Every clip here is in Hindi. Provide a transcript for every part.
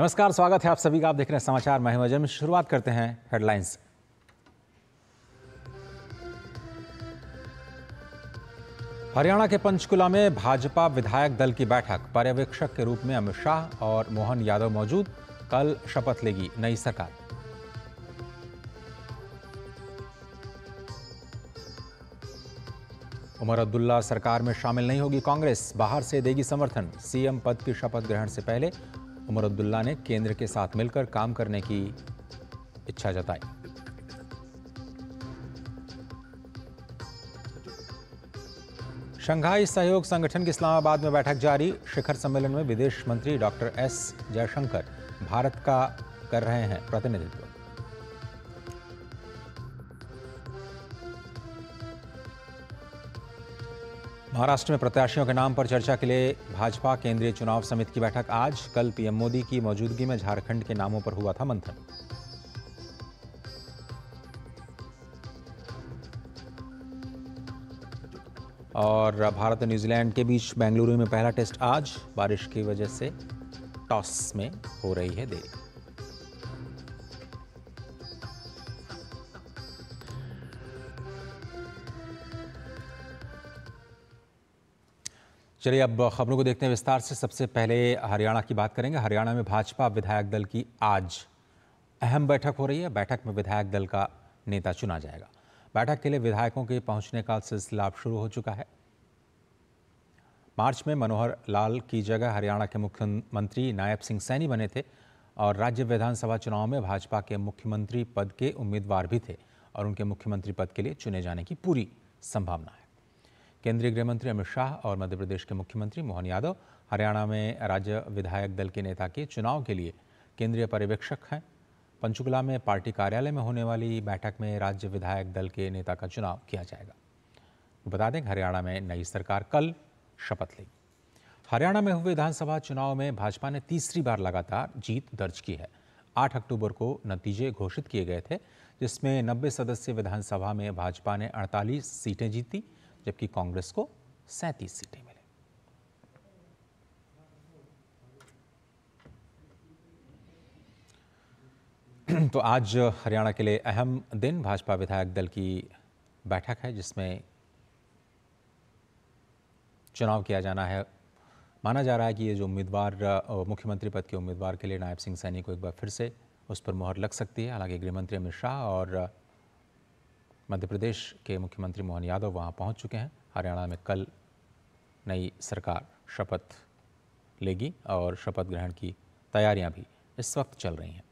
नमस्कार स्वागत है आप सभी का आप देख रहे हैं समाचार महिमजन में शुरुआत करते हैं हेडलाइंस हरियाणा के पंचकुला में भाजपा विधायक दल की बैठक पर्यवेक्षक के रूप में अमित शाह और मोहन यादव मौजूद कल शपथ लेगी नई सरकार उमर अब्दुल्ला सरकार में शामिल नहीं होगी कांग्रेस बाहर से देगी समर्थन सीएम पद की शपथ ग्रहण से पहले उमर अब्दुल्ला ने केंद्र के साथ मिलकर काम करने की इच्छा जताई शंघाई सहयोग संगठन की इस्लामाबाद में बैठक जारी शिखर सम्मेलन में विदेश मंत्री डॉक्टर एस जयशंकर भारत का कर रहे हैं प्रतिनिधित्व महाराष्ट्र में प्रत्याशियों के नाम पर चर्चा के लिए भाजपा केंद्रीय चुनाव समिति की बैठक आज कल पीएम मोदी की मौजूदगी में झारखंड के नामों पर हुआ था मंथन और भारत और न्यूजीलैंड के बीच बेंगलुरु में पहला टेस्ट आज बारिश की वजह से टॉस में हो रही है देरी चलिए अब खबरों को देखते हैं विस्तार से सबसे पहले हरियाणा की बात करेंगे हरियाणा में भाजपा विधायक दल की आज अहम बैठक हो रही है बैठक में विधायक दल का नेता चुना जाएगा बैठक के लिए विधायकों के पहुंचने का सिलसिला अब शुरू हो चुका है मार्च में मनोहर लाल की जगह हरियाणा के मुख्यमंत्री नायब सिंह सैनी बने थे और राज्य विधानसभा चुनाव में भाजपा के मुख्यमंत्री पद के उम्मीदवार भी थे और उनके मुख्यमंत्री पद के लिए चुने जाने की पूरी संभावना है केंद्रीय गृह मंत्री अमित शाह और मध्य प्रदेश के मुख्यमंत्री मोहन यादव हरियाणा में राज्य विधायक दल के नेता के चुनाव के लिए केंद्रीय पर्यवेक्षक हैं पंचकुला में पार्टी कार्यालय में होने वाली बैठक में राज्य विधायक दल के नेता का चुनाव किया जाएगा बता दें हरियाणा में नई सरकार कल शपथ लेगी हरियाणा में हुए विधानसभा चुनाव में भाजपा ने तीसरी बार लगातार जीत दर्ज की है 8 अक्टूबर को नतीजे घोषित किए गए थे जिसमें 90 सदस्यीय विधानसभा में भाजपा ने 48 सीटें जीती जबकि कांग्रेस को सैंतीस सीटें मिली तो आज हरियाणा के लिए अहम दिन भाजपा विधायक दल की बैठक है जिसमें चुनाव किया जाना है माना जा रहा है कि ये जो उम्मीदवार मुख्यमंत्री पद के उम्मीदवार के लिए नायब सिंह सैनी को एक बार फिर से उस पर मोहर लग सकती है हालांकि गृहमंत्री अमित शाह और मध्य प्रदेश के मुख्यमंत्री मोहन यादव वहां पहुंच चुके हैं हरियाणा में कल नई सरकार शपथ लेगी और शपथ ग्रहण की तैयारियां भी इस वक्त चल रही हैं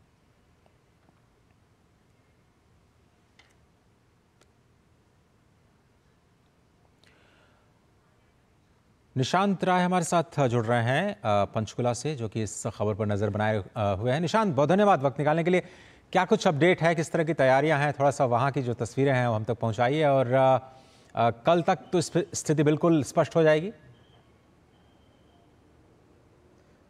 निशांत राय हमारे साथ जुड़ रहे हैं पंचकुला से जो कि इस खबर पर नजर बनाए हुए हैं निशांत बहुत धन्यवाद वक्त निकालने के लिए क्या कुछ अपडेट है किस तरह की तैयारियां हैं थोड़ा सा वहाँ की जो तस्वीरें हैं वो हम तक पहुँचाइए और आ, कल तक तो स्थिति बिल्कुल स्पष्ट हो जाएगी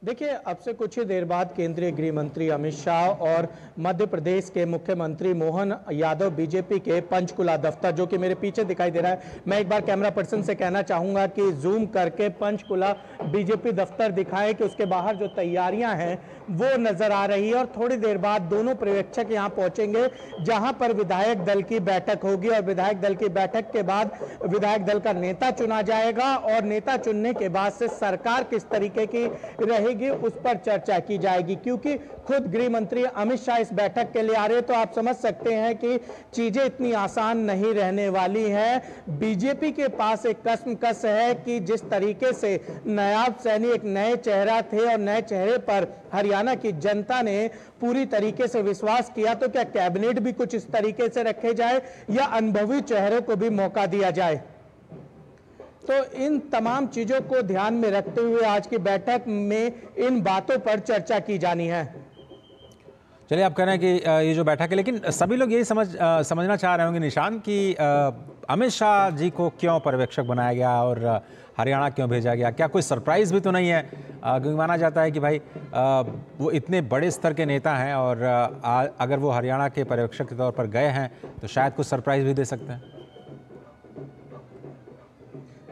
देखिए अब से कुछ ही देर बाद केंद्रीय गृह मंत्री अमित शाह और मध्य प्रदेश के मुख्यमंत्री मोहन यादव बीजेपी के पंचकुला दफ्तर जो कि मेरे पीछे दिखाई दे रहा है मैं एक बार कैमरा पर्सन से कहना चाहूंगा कि जूम करके पंचकुला बीजेपी दफ्तर दिखाएं कि उसके बाहर जो तैयारियां हैं वो नज़र आ रही है और थोड़ी देर बाद दोनों पर्यवेक्षक यहाँ पहुंचेंगे जहां पर विधायक दल की बैठक होगी और विधायक दल की बैठक के बाद विधायक दल का नेता चुना जाएगा और नेता चुनने के बाद से सरकार किस तरीके की रहे रहेगी उस पर चर्चा की जाएगी क्योंकि खुद गृह मंत्री अमित शाह इस बैठक के लिए आ रहे तो आप समझ सकते हैं कि चीजें इतनी आसान नहीं रहने वाली हैं बीजेपी के पास एक कसम कस है कि जिस तरीके से नयाब सैनी एक नए चेहरा थे और नए चेहरे पर हरियाणा की जनता ने पूरी तरीके से विश्वास किया तो क्या कैबिनेट भी कुछ इस तरीके से रखे जाए या अनुभवी चेहरे को भी मौका दिया जाए तो इन तमाम चीज़ों को ध्यान में रखते हुए आज की बैठक में इन बातों पर चर्चा की जानी है चलिए आप कह रहे हैं कि ये जो बैठक है लेकिन सभी लोग यही समझ समझना चाह रहे होंगे निशान कि अमित शाह जी को क्यों पर्यवेक्षक बनाया गया और हरियाणा क्यों भेजा गया क्या कोई सरप्राइज़ भी तो नहीं है क्योंकि माना जाता है कि भाई वो इतने बड़े स्तर के नेता हैं और अगर वो हरियाणा के पर्यवेक्षक के तौर पर गए हैं तो शायद कुछ सरप्राइज़ भी दे सकते हैं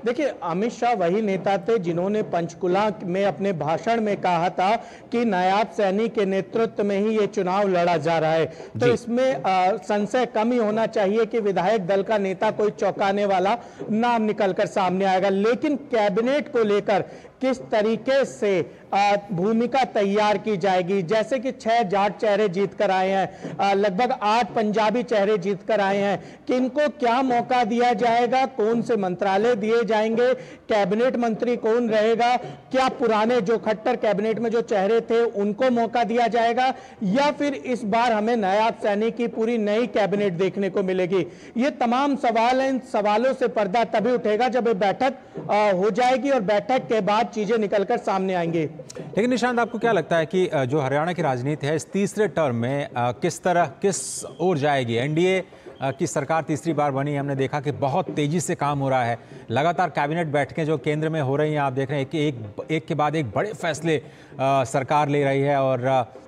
देखिए अमित शाह वही नेता थे जिन्होंने पंचकुला में अपने भाषण में कहा था कि नायाब सैनी के नेतृत्व में ही ये चुनाव लड़ा जा रहा है तो इसमें संशय कम ही होना चाहिए कि विधायक दल का नेता कोई चौंकाने वाला नाम निकलकर सामने आएगा लेकिन कैबिनेट को लेकर किस तरीके से भूमिका तैयार की जाएगी जैसे कि छह जाट चेहरे जीत कर आए हैं लगभग आठ पंजाबी चेहरे जीत कर आए हैं किनको क्या मौका दिया जाएगा कौन से मंत्रालय दिए जाएंगे कैबिनेट मंत्री कौन रहेगा क्या पुराने जो खट्टर कैबिनेट में जो चेहरे थे उनको मौका दिया जाएगा या फिर इस बार हमें नयाब सैनी की पूरी नई कैबिनेट देखने को मिलेगी ये तमाम सवाल हैं इन सवालों से पर्दा तभी उठेगा जब ये बैठक हो जाएगी और बैठक के बाद चीजें निकलकर सामने आएंगी लेकिन निशांत आपको क्या लगता है कि जो हरियाणा की राजनीति है इस तीसरे टर्म में किस तरह किस ओर जाएगी एनडीए की सरकार तीसरी बार बनी हमने देखा कि बहुत तेज़ी से काम हो रहा है लगातार कैबिनेट बैठकें जो केंद्र में हो रही हैं आप देख रहे हैं कि एक एक के बाद एक बड़े फैसले सरकार ले रही है और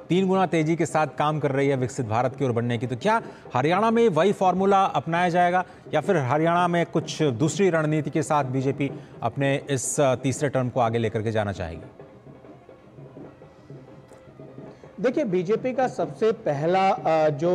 तीन गुना तेज़ी के साथ काम कर रही है विकसित भारत की ओर बढ़ने की तो क्या हरियाणा में वही फार्मूला अपनाया जाएगा या फिर हरियाणा में कुछ दूसरी रणनीति के साथ बीजेपी अपने इस तीसरे टर्म को आगे लेकर के जाना चाहेगी देखिए बीजेपी का सबसे पहला जो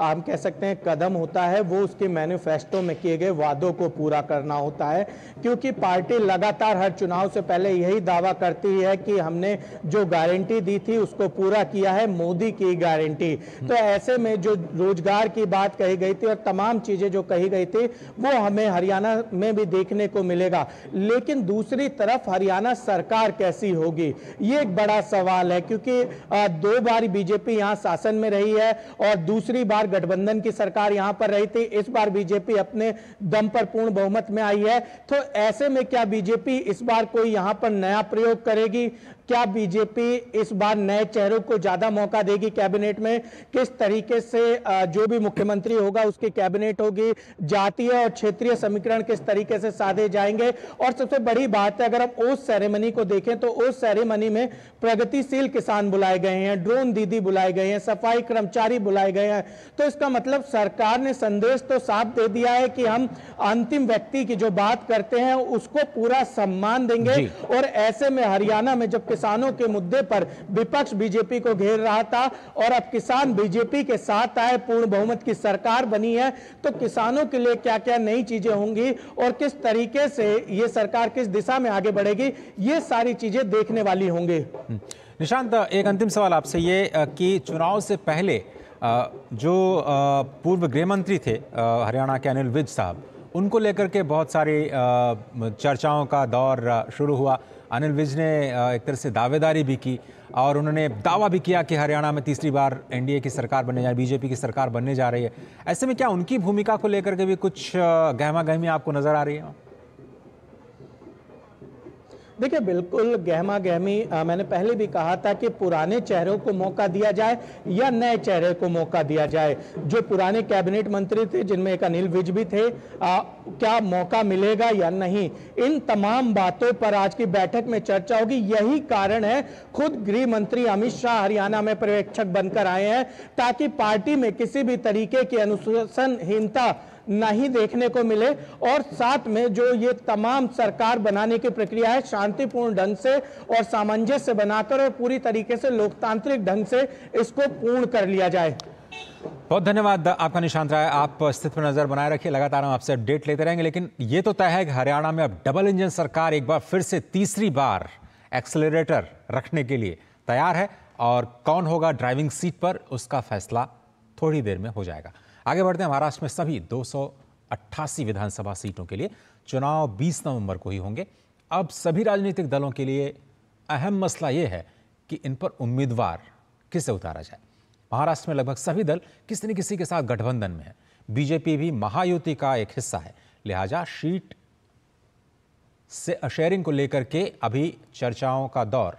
हम कह सकते हैं कदम होता है वो उसके मैनिफेस्टो में किए गए वादों को पूरा करना होता है क्योंकि पार्टी लगातार हर चुनाव से पहले यही दावा करती है कि हमने जो गारंटी दी थी उसको पूरा किया है मोदी की गारंटी तो ऐसे में जो रोजगार की बात कही गई थी और तमाम चीज़ें जो कही गई थी वो हमें हरियाणा में भी देखने को मिलेगा लेकिन दूसरी तरफ हरियाणा सरकार कैसी होगी ये एक बड़ा सवाल है क्योंकि दो बार बीजेपी यहाँ शासन में रही है और दूसरी बार बार गठबंधन की सरकार यहां पर रही थी इस बार बीजेपी अपने दम पर पूर्ण बहुमत में आई है तो ऐसे में क्या बीजेपी इस बार कोई यहां पर नया प्रयोग करेगी क्या बीजेपी इस बार नए चेहरों को ज्यादा मौका देगी कैबिनेट में किस तरीके से जो भी मुख्यमंत्री होगा उसकी कैबिनेट होगी जातीय और क्षेत्रीय समीकरण किस तरीके से साधे जाएंगे और सबसे बड़ी बात है अगर हम उस सेरेमनी को देखें तो उस सेरेमनी में प्रगतिशील किसान बुलाए गए हैं ड्रोन दीदी बुलाए गए हैं सफाई कर्मचारी बुलाए गए हैं तो इसका मतलब सरकार ने संदेश तो साफ दे दिया है कि हम अंतिम व्यक्ति की जो बात करते हैं उसको पूरा सम्मान देंगे और ऐसे में हरियाणा में जब किसानों के मुद्दे पर विपक्ष बीजेपी को घेर रहा था और अब किसान बीजेपी के साथ आए पूर्ण बहुमत की सरकार बनी है तो किसानों के लिए क्या क्या नई चीजें होंगी और किस तरीके से ये सरकार किस दिशा में आगे बढ़ेगी ये सारी चीजें देखने वाली होंगी हम्म। निशांत एक अंतिम सवाल आपसे ये कि चुनाव से पहले जो पूर्व गृह मंत्री थे हरियाणा के अनिल विज साहब उनको लेकर के बहुत सारी चर्चाओं का दौर शुरू हुआ अनिल विज ने एक तरह से दावेदारी भी की और उन्होंने दावा भी किया कि हरियाणा में तीसरी बार एनडीए की सरकार बनने जा बीजेपी की सरकार बनने जा रही है ऐसे में क्या उनकी भूमिका को लेकर के भी कुछ गहमा गहमी आपको नज़र आ रही है देखिए बिल्कुल गहमा गहमी आ, मैंने पहले भी कहा था कि पुराने चेहरों को मौका दिया जाए या नए चेहरे को मौका दिया जाए जो पुराने कैबिनेट मंत्री थे जिनमें एक अनिल विज भी थे आ, क्या मौका मिलेगा या नहीं इन तमाम बातों पर आज की बैठक में चर्चा होगी यही कारण है खुद गृह मंत्री अमित शाह हरियाणा में पर्यवेक्षक बनकर आए हैं ताकि पार्टी में किसी भी तरीके की अनुशासनहीनता नहीं देखने को मिले और साथ में जो ये तमाम सरकार बनाने की प्रक्रिया है शांतिपूर्ण ढंग से और सामंजस्य बनाकर और पूरी तरीके से लोकतांत्रिक ढंग से इसको पूर्ण कर लिया जाए बहुत धन्यवाद आपका निशांत राय आप स्थिति पर नजर बनाए रखिए लगातार हम आपसे अपडेट लेते रहेंगे लेकिन ये तो तय है कि हरियाणा में अब डबल इंजन सरकार एक बार फिर से तीसरी बार एक्सेलरेटर रखने के लिए तैयार है और कौन होगा ड्राइविंग सीट पर उसका फैसला थोड़ी देर में हो जाएगा आगे बढ़ते हैं महाराष्ट्र में सभी दो विधानसभा सीटों के लिए चुनाव 20 नवंबर को ही होंगे अब सभी राजनीतिक दलों के लिए अहम मसला ये है कि इन पर उम्मीदवार किसे उतारा जाए महाराष्ट्र में लगभग सभी दल किसी न किसी के साथ गठबंधन में है बीजेपी भी महायुति का एक हिस्सा है लिहाजा सीट से अशेयरिंग को लेकर के अभी चर्चाओं का दौर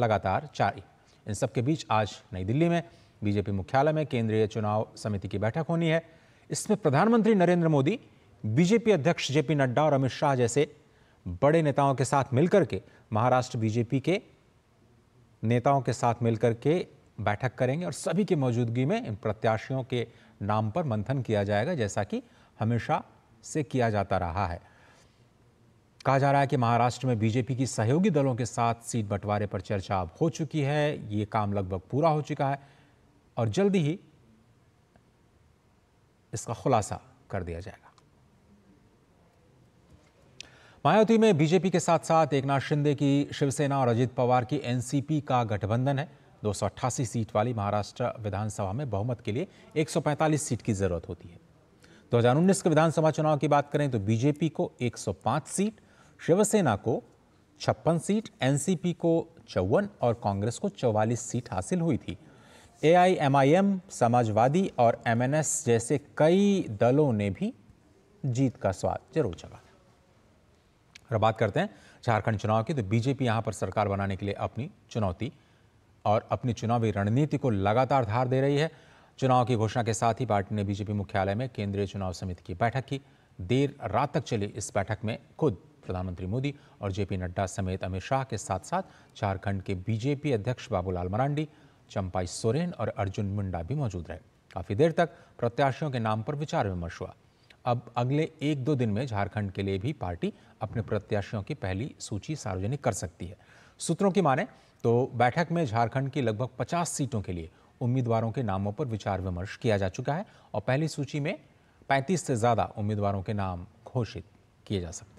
लगातार जारी इन सबके बीच आज नई दिल्ली में बीजेपी मुख्यालय में केंद्रीय चुनाव समिति की बैठक होनी है इसमें प्रधानमंत्री नरेंद्र मोदी बीजेपी अध्यक्ष जेपी नड्डा और अमित शाह जैसे बड़े नेताओं के साथ मिलकर के महाराष्ट्र बीजेपी के नेताओं के साथ मिलकर के बैठक करेंगे और सभी की मौजूदगी में इन प्रत्याशियों के नाम पर मंथन किया जाएगा जैसा कि हमेशा से किया जाता रहा है कहा जा रहा है कि महाराष्ट्र में बीजेपी की सहयोगी दलों के साथ सीट बंटवारे पर चर्चा अब हो चुकी है ये काम लगभग पूरा हो चुका है और जल्दी ही इसका खुलासा कर दिया जाएगा मायावती में बीजेपी के साथ साथ एकनाथ शिंदे की शिवसेना और अजित पवार की एनसीपी का गठबंधन है दो सीट वाली महाराष्ट्र विधानसभा में बहुमत के लिए 145 सीट की जरूरत होती है 2019 के विधानसभा चुनाव की बात करें तो बीजेपी को 105 सीट शिवसेना को छप्पन सीट एनसीपी को चौवन और कांग्रेस को चौवालीस सीट हासिल हुई थी एआईएमआईएम, समाजवादी और एमएनएस जैसे कई दलों ने भी जीत का स्वाद जरूर चला और बात करते हैं झारखंड चुनाव की तो बीजेपी यहां पर सरकार बनाने के लिए अपनी चुनौती और अपनी चुनावी रणनीति को लगातार धार दे रही है चुनाव की घोषणा के साथ ही पार्टी ने बीजेपी मुख्यालय में केंद्रीय चुनाव समिति की बैठक की देर रात तक चली इस बैठक में खुद प्रधानमंत्री मोदी और जेपी नड्डा समेत अमित शाह के साथ साथ झारखंड के बीजेपी अध्यक्ष बाबूलाल मरांडी चंपाई सोरेन और अर्जुन मुंडा भी मौजूद रहे काफी देर तक प्रत्याशियों के नाम पर विचार विमर्श हुआ अब अगले एक दो दिन में झारखंड के लिए भी पार्टी अपने प्रत्याशियों की पहली सूची सार्वजनिक कर सकती है सूत्रों की माने तो बैठक में झारखंड की लगभग 50 सीटों के लिए उम्मीदवारों के नामों पर विचार विमर्श किया जा चुका है और पहली सूची में 35 से ज़्यादा उम्मीदवारों के नाम घोषित किए जा सकते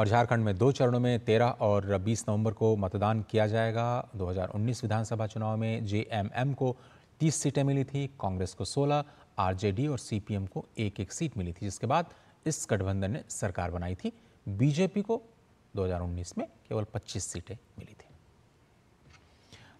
और झारखंड में दो चरणों में 13 और 20 नवंबर को मतदान किया जाएगा 2019 विधानसभा चुनाव में जेएमएम को 30 सीटें मिली थी कांग्रेस को 16, आरजेडी और सीपीएम को एक एक सीट मिली थी जिसके बाद इस गठबंधन ने सरकार बनाई थी बीजेपी को 2019 में केवल 25 सीटें मिली थी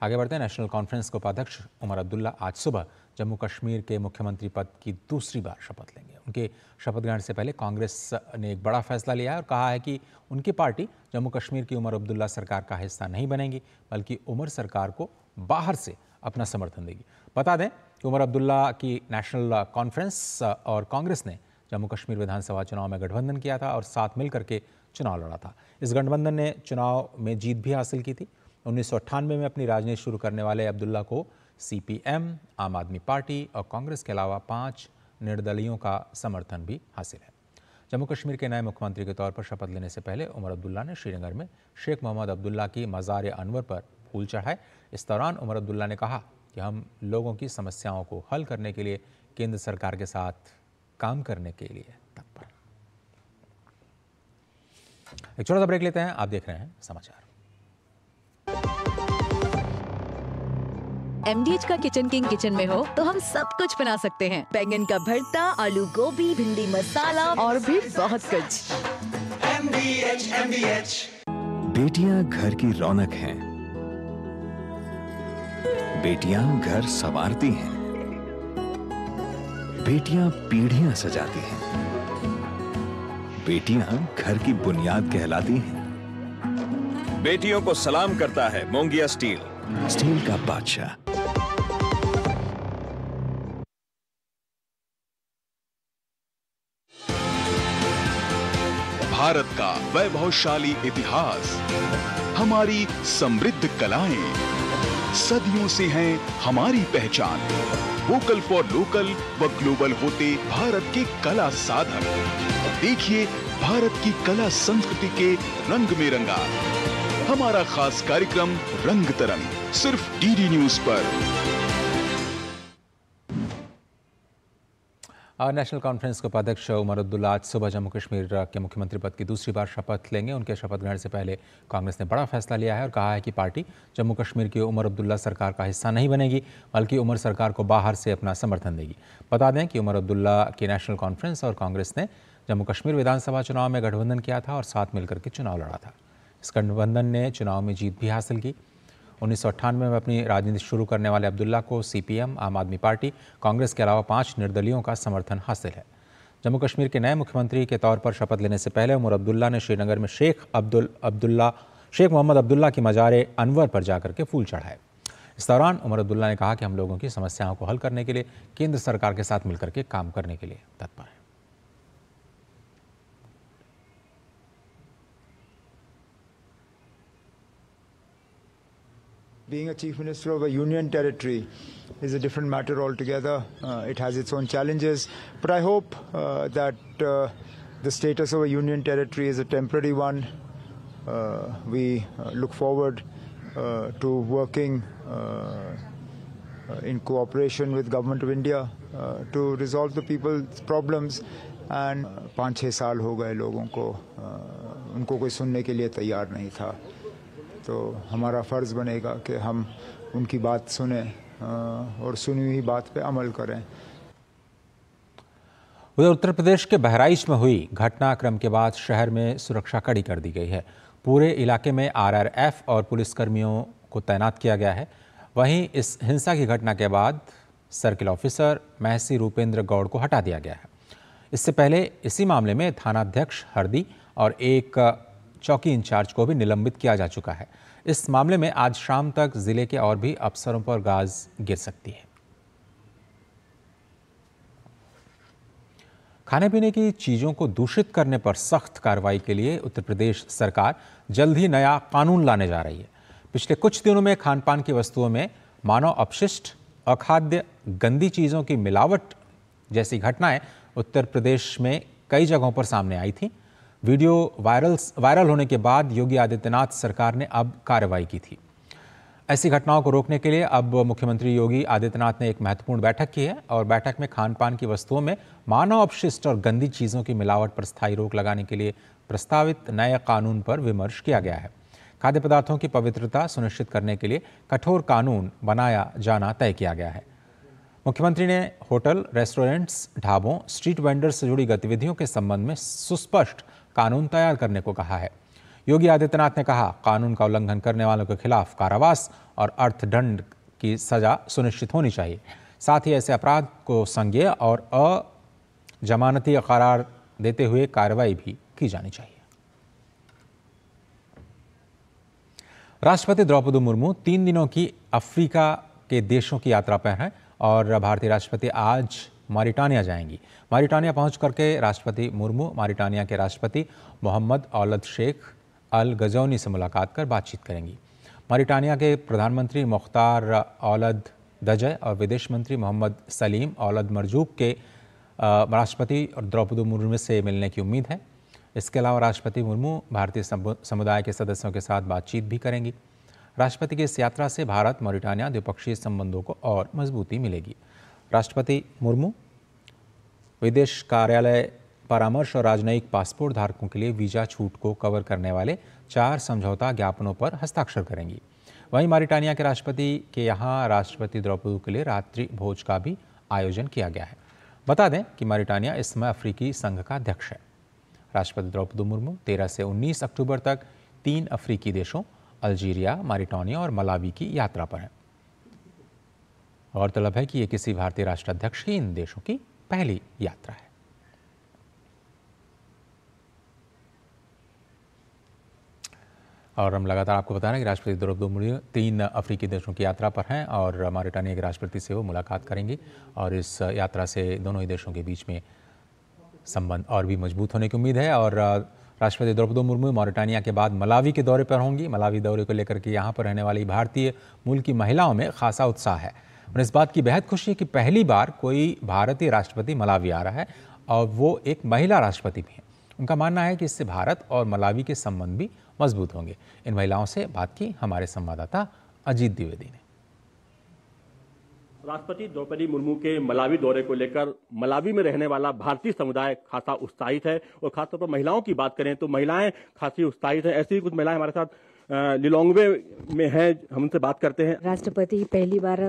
आगे बढ़ते हैं नेशनल कॉन्फ्रेंस के उपाध्यक्ष उमर अब्दुल्ला आज सुबह जम्मू कश्मीर के मुख्यमंत्री पद की दूसरी बार शपथ लेंगे उनके शपथ ग्रहण से पहले कांग्रेस ने एक बड़ा फैसला लिया है और कहा है कि उनकी पार्टी जम्मू कश्मीर की उमर अब्दुल्ला सरकार का हिस्सा नहीं बनेगी बल्कि उमर सरकार को बाहर से अपना समर्थन देगी बता दें कि उमर अब्दुल्ला की नेशनल कॉन्फ्रेंस और कांग्रेस ने जम्मू कश्मीर विधानसभा चुनाव में गठबंधन किया था और साथ मिल करके चुनाव लड़ा था इस गठबंधन ने चुनाव में जीत भी हासिल की थी उन्नीस में अपनी राजनीति शुरू करने वाले अब्दुल्ला को सी आम आदमी पार्टी और कांग्रेस के अलावा पाँच निर्दलीयों का समर्थन भी हासिल है जम्मू कश्मीर के नए मुख्यमंत्री के तौर पर शपथ लेने से पहले उमर अब्दुल्ला ने श्रीनगर में शेख मोहम्मद अब्दुल्ला की मज़ार अनवर पर फूल चढ़ाए इस दौरान उमर अब्दुल्ला ने कहा कि हम लोगों की समस्याओं को हल करने के लिए केंद्र सरकार के साथ काम करने के लिए तत्पर एक छोटा सा ब्रेक लेते हैं आप देख रहे हैं समाचार एम का किचन किंग किचन में हो तो हम सब कुछ बना सकते हैं बैंगन का भरता आलू गोभी भिंडी मसाला और भी बहुत कुछ MDH, MDH. बेटियां घर की रौनक हैं बेटियां घर संवारती हैं बेटियां पीढ़ियां सजाती हैं बेटियां घर की बुनियाद कहलाती हैं बेटियों को सलाम करता है मोंगिया स्टील स्टील का बादशाह भारत का वैभवशाली इतिहास हमारी समृद्ध कलाएं सदियों से हैं हमारी पहचान वोकल फॉर लोकल व ग्लोबल होते भारत के कला साधक देखिए भारत की कला संस्कृति के रंग में रंगा हमारा खास कार्यक्रम रंग तरंग सिर्फ डीडी न्यूज पर नेशनल कॉन्फ्रेंस के उपाध्यक्ष उमर अब्दुल्ला आज सुबह जम्मू कश्मीर के मुख्यमंत्री पद की दूसरी बार शपथ लेंगे उनके शपथ ग्रहण से पहले कांग्रेस ने बड़ा फैसला लिया है और कहा है कि पार्टी जम्मू कश्मीर की उमर अब्दुल्ला सरकार का हिस्सा नहीं बनेगी बल्कि उमर सरकार को बाहर से अपना समर्थन देगी बता दें कि उमर अब्दुल्ला की नेशनल कॉन्फ्रेंस और कांग्रेस ने जम्मू कश्मीर विधानसभा चुनाव में गठबंधन किया था और साथ मिलकर के चुनाव लड़ा था इस गठबंधन ने चुनाव में जीत भी हासिल की उन्नीस में अपनी राजनीति शुरू करने वाले अब्दुल्ला को सीपीएम आम आदमी पार्टी कांग्रेस के अलावा पाँच निर्दलियों का समर्थन हासिल है जम्मू कश्मीर के नए मुख्यमंत्री के तौर पर शपथ लेने से पहले उमर अब्दुल्ला ने श्रीनगर में शेख अब्दुल अब्दुल्ला शेख मोहम्मद अब्दुल्ला की मजारे अनवर पर जाकर के फूल चढ़ाए इस दौरान उमर अब्दुल्ला ने कहा कि हम लोगों की समस्याओं को हल करने के लिए केंद्र सरकार के साथ मिलकर के काम करने के लिए तत्पर है being a chief minister of a union territory is a different matter altogether. Uh, it has its own challenges, but I hope uh, that uh, the status of a union territory is a temporary one. Uh, we uh, look forward uh, to working in cooperation with government of India to resolve the people's problems. And five-six years हो गए लोगों को उनको कोई सुनने to तो हमारा फ़र्ज़ बनेगा कि हम उनकी बात सुने और सुनी हुई बात पे अमल करें उधर उत्तर प्रदेश के बहराइच में हुई घटनाक्रम के बाद शहर में सुरक्षा कड़ी कर दी गई है पूरे इलाके में आरआरएफ और पुलिसकर्मियों को तैनात किया गया है वहीं इस हिंसा की घटना के बाद सर्किल ऑफिसर महसी रूपेंद्र गौड़ को हटा दिया गया है इससे पहले इसी मामले में थानाध्यक्ष हरदी और एक चौकी इंचार्ज को भी निलंबित किया जा चुका है इस मामले में आज शाम तक जिले के और भी अफसरों पर गाज गिर सकती है खाने पीने की चीज़ों को दूषित करने पर सख्त कार्रवाई के लिए उत्तर प्रदेश सरकार जल्द ही नया कानून लाने जा रही है पिछले कुछ दिनों में खान पान की वस्तुओं में मानव अपशिष्ट अखाद्य गंदी चीज़ों की मिलावट जैसी घटनाएं उत्तर प्रदेश में कई जगहों पर सामने आई थी वीडियो वायरल वायरल होने के बाद योगी आदित्यनाथ सरकार ने अब कार्रवाई की थी ऐसी घटनाओं को रोकने के लिए अब मुख्यमंत्री योगी आदित्यनाथ ने एक महत्वपूर्ण बैठक की है और बैठक में खान पान की वस्तुओं में मानव अपशिष्ट और गंदी चीज़ों की मिलावट पर स्थायी रोक लगाने के लिए प्रस्तावित नए कानून पर विमर्श किया गया है खाद्य पदार्थों की पवित्रता सुनिश्चित करने के लिए कठोर कानून बनाया जाना तय किया गया है मुख्यमंत्री ने होटल रेस्टोरेंट्स ढाबों स्ट्रीट वेंडर्स से जुड़ी गतिविधियों के संबंध में सुस्पष्ट कानून तैयार करने को कहा है योगी आदित्यनाथ ने कहा कानून का उल्लंघन करने वालों के खिलाफ कारावास और अर्थदंड की सजा सुनिश्चित होनी चाहिए साथ ही ऐसे अपराध को संज्ञेय और अजमानती करार देते हुए कार्रवाई भी की जानी चाहिए राष्ट्रपति द्रौपदी मुर्मू तीन दिनों की अफ्रीका के देशों की यात्रा पर हैं और भारतीय राष्ट्रपति आज मारिटानिया जाएंगी मारिटानिया पहुँच करके राष्ट्रपति मुर्मू मारिटानिया के राष्ट्रपति मोहम्मद औलद शेख अल गजौनी से मुलाकात कर बातचीत करेंगी मारिटानिया के प्रधानमंत्री मुख्तार औलद दजय और विदेश मंत्री मोहम्मद सलीम औलद मरजूक के राष्ट्रपति और द्रौपदी मुर्मू से मिलने की उम्मीद है इसके अलावा राष्ट्रपति मुर्मू भारतीय समुदाय के सदस्यों के साथ बातचीत भी करेंगी राष्ट्रपति की इस यात्रा से भारत मॉरिटानिया द्विपक्षीय संबंधों को और मजबूती मिलेगी राष्ट्रपति मुर्मू विदेश कार्यालय परामर्श और राजनयिक पासपोर्ट धारकों के लिए वीजा छूट को कवर करने वाले चार समझौता ज्ञापनों पर हस्ताक्षर करेंगी वहीं मारिटानिया के राष्ट्रपति के यहाँ राष्ट्रपति द्रौपदी के लिए रात्रि भोज का भी आयोजन किया गया है बता दें कि मारिटानिया इस समय अफ्रीकी संघ का अध्यक्ष है राष्ट्रपति द्रौपदी मुर्मू तेरह से उन्नीस अक्टूबर तक तीन अफ्रीकी देशों अल्जीरिया मारिटानिया और मलावी की यात्रा पर हैं गौरतलब है कि ये किसी भारतीय राष्ट्राध्यक्ष की इन देशों की पहली यात्रा है और हम लगातार आपको बता रहे हैं कि राष्ट्रपति द्रौपदी मुर्मू तीन अफ्रीकी देशों की यात्रा पर हैं और मारिटानिया के राष्ट्रपति से वो मुलाकात करेंगे और इस यात्रा से दोनों ही देशों के बीच में संबंध और भी मजबूत होने की उम्मीद है और राष्ट्रपति द्रौपदी मुर्मू मॉरिटानिया के बाद मलावी के दौरे पर होंगी मलावी दौरे को लेकर के यहाँ पर रहने वाली भारतीय मूल की महिलाओं में खासा उत्साह है उन्हें इस बात की बेहद खुशी है कि पहली बार कोई भारतीय राष्ट्रपति मलावी आ रहा है और वो एक महिला राष्ट्रपति भी हैं उनका मानना है कि इससे भारत और मलावी के संबंध भी मजबूत होंगे इन महिलाओं से बात की हमारे संवाददाता अजीत द्विवेदी ने राष्ट्रपति द्रौपदी मुर्मू के मलावी दौरे को लेकर मलावी में रहने वाला भारतीय समुदाय खासा उत्साहित है और खासतौर पर महिलाओं की बात करें तो महिलाएं खासी उत्साहित है ऐसी कुछ महिलाएं हमारे साथ लिलोंगवे में है हमसे बात करते हैं राष्ट्रपति पहली बार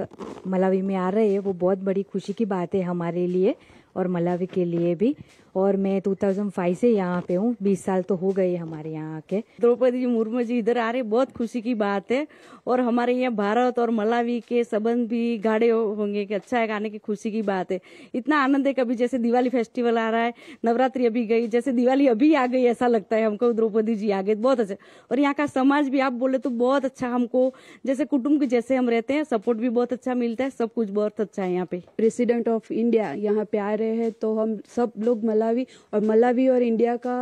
मलावी में आ रहे हैं वो बहुत बड़ी खुशी की बात है हमारे लिए और मलावी के लिए भी और मैं 2005 से यहाँ पे हूँ 20 साल तो हो गए हमारे यहाँ आके द्रौपदी जी मुर्मू जी इधर आ रहे बहुत खुशी की बात है और हमारे यहाँ भारत और मलावी के संबंध भी गाढ़े होंगे कि अच्छा है गाने की खुशी की बात है इतना आनंद है कभी जैसे दिवाली फेस्टिवल आ रहा है नवरात्रि अभी गई जैसे दिवाली अभी आ गई ऐसा लगता है हमको द्रौपदी जी आ गए बहुत अच्छा और यहाँ का समाज भी आप बोले तो बहुत अच्छा हमको जैसे कुटुम्ब जैसे हम रहते हैं सपोर्ट भी बहुत अच्छा मिलता है सब कुछ बहुत अच्छा है यहाँ पे प्रेसिडेंट ऑफ इंडिया यहाँ पे आ रहे हैं तो हम सब लोग मलावी और मलावी और इंडिया का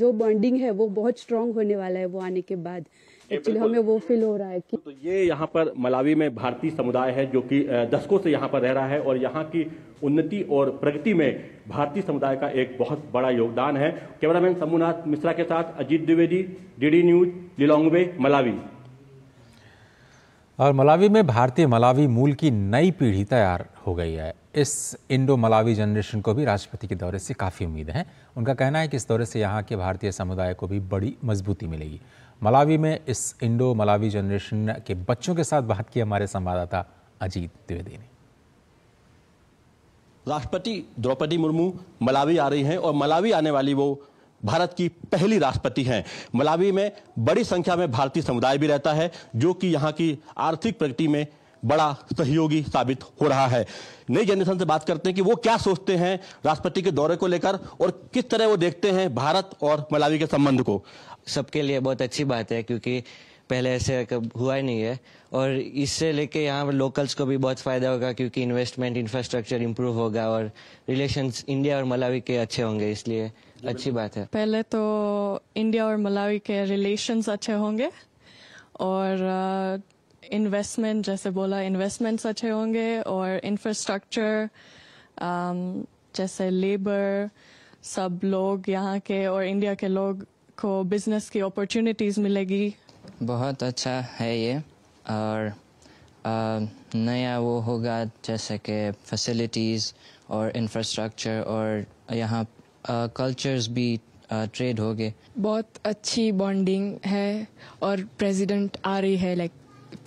जो बॉन्डिंग है वो बहुत स्ट्रांग होने वाला है वो आने के बाद एक्चुअली हमें वो फील हो रहा है कि तो ये यहाँ पर मलावी में भारतीय समुदाय है जो कि दशकों से यहाँ पर रह रहा है और यहाँ की उन्नति और प्रगति में भारतीय समुदाय का एक बहुत बड़ा योगदान है कैमरामैन शंभुनाथ मिश्रा के साथ Ajit Dwivedi DD news Lilongwe Malawi और मलावी में भारतीय मलावी मूल की नई पीढ़ी तैयार हो गई है इस इंडो मलावी जनरेशन को भी राष्ट्रपति के दौरे से काफ़ी उम्मीद है उनका कहना है कि इस दौरे से यहाँ के भारतीय समुदाय को भी बड़ी मजबूती मिलेगी मलावी में इस इंडो मलावी जनरेशन के बच्चों के साथ बात की हमारे संवाददाता अजीत द्विवेदी ने राष्ट्रपति द्रौपदी मुर्मू मलावी आ रही हैं और मलावी आने वाली वो भारत की पहली राष्ट्रपति हैं मलावी में बड़ी संख्या में भारतीय समुदाय भी रहता है जो कि यहाँ की आर्थिक प्रगति में बड़ा सहयोगी साबित हो रहा है नई जनरेशन से बात करते हैं कि वो क्या सोचते हैं राष्ट्रपति के दौरे को लेकर और किस तरह वो देखते हैं भारत और मलावी के संबंध को सबके लिए बहुत अच्छी बात है क्योंकि पहले ऐसे हुआ ही नहीं है और इससे लेके यहाँ लोकल्स को भी बहुत फ़ायदा होगा क्योंकि इन्वेस्टमेंट इंफ्रास्ट्रक्चर इम्प्रूव होगा और रिलेशन इंडिया और मलावी के अच्छे होंगे इसलिए अच्छी बात है पहले तो इंडिया और मलावी के रिलेशन अच्छे होंगे और इन्वेस्टमेंट जैसे बोला इन्वेस्टमेंट्स अच्छे होंगे और इंफ्रास्ट्रक्चर um, जैसे लेबर सब लोग यहाँ के और इंडिया के लोग को बिजनेस की अपॉर्चुनिटीज मिलेगी बहुत अच्छा है ये और आ, uh, नया वो होगा जैसे कि फैसिलिटीज़ और इंफ्रास्ट्रक्चर और यहाँ कल्चर्स uh, भी ट्रेड हो गए बहुत अच्छी बॉन्डिंग है और प्रेसिडेंट आ रही है like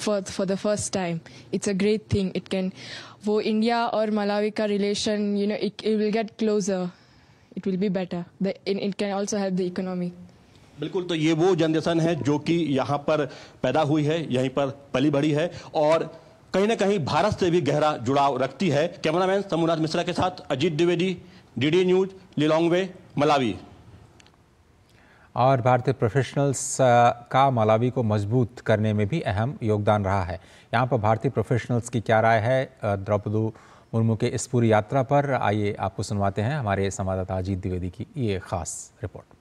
for for the first time. It's a great thing. It can, wo India or Malawi ka relation, you know, it, it will get closer. It will be better. The, it, it can also help the economy. बिल्कुल तो ये वो जनरेशन है जो कि यहाँ पर पैदा हुई है यहीं पर पली बढ़ी है और कहीं ना कहीं भारत से भी गहरा जुड़ाव रखती है कैमरामैन समूनाथ मिश्रा के साथ Ajit Dwivedi DD news Lilongwe Malawi और भारतीय प्रोफेशनल्स का मलावी को मजबूत करने में भी अहम योगदान रहा है यहाँ पर भारतीय प्रोफेशनल्स की क्या राय है द्रौपदी मुर्मू के इस पूरी यात्रा पर आइए आपको सुनवाते हैं हमारे संवाददाता अजीत द्विवेदी की ये खास रिपोर्ट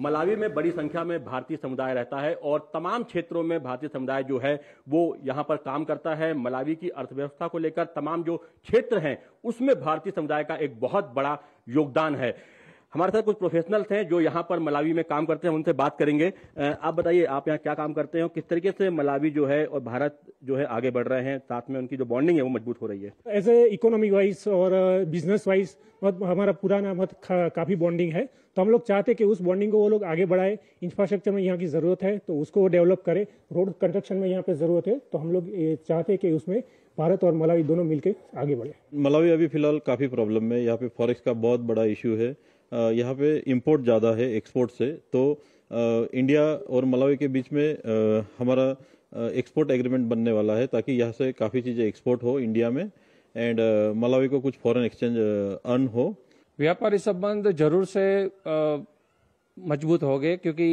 मलावी में बड़ी संख्या में भारतीय समुदाय रहता है और तमाम क्षेत्रों में भारतीय समुदाय जो है वो यहाँ पर काम करता है मलावी की अर्थव्यवस्था को लेकर तमाम जो क्षेत्र हैं उसमें भारतीय समुदाय का एक बहुत बड़ा योगदान है हमारे साथ कुछ प्रोफेशनल्स हैं जो यहाँ पर मलावी में काम करते हैं उनसे बात करेंगे आप बताइए आप यहाँ क्या काम करते हैं किस तरीके से मलावी जो है और भारत जो है आगे बढ़ रहे हैं साथ में उनकी जो बॉन्डिंग है वो मजबूत हो रही है एज ए इकोनॉमी वाइज और बिजनेस वाइज हमारा पुराना मत काफी बॉन्डिंग है तो हम लोग चाहते हैं कि उस बॉन्डिंग को वो लोग आगे बढ़ाए इंफ्रास्ट्रक्चर में यहाँ की जरूरत है तो उसको वो डेवलप करे रोड कंस्ट्रक्शन में यहाँ पे जरूरत है तो हम लोग चाहते हैं कि उसमें भारत और मलावी दोनों मिलकर आगे बढ़े मलावी अभी फिलहाल काफी प्रॉब्लम है यहाँ पे फॉरेक्स का बहुत बड़ा इश्यू है यहाँ पे इंपोर्ट ज़्यादा है एक्सपोर्ट से तो इंडिया और मलावी के बीच में हमारा एक्सपोर्ट एग्रीमेंट बनने वाला है ताकि यहाँ से काफ़ी चीज़ें एक्सपोर्ट हो इंडिया में एंड मलावी को कुछ फॉरेन एक्सचेंज अर्न हो व्यापारी संबंध जरूर से मजबूत हो गए क्योंकि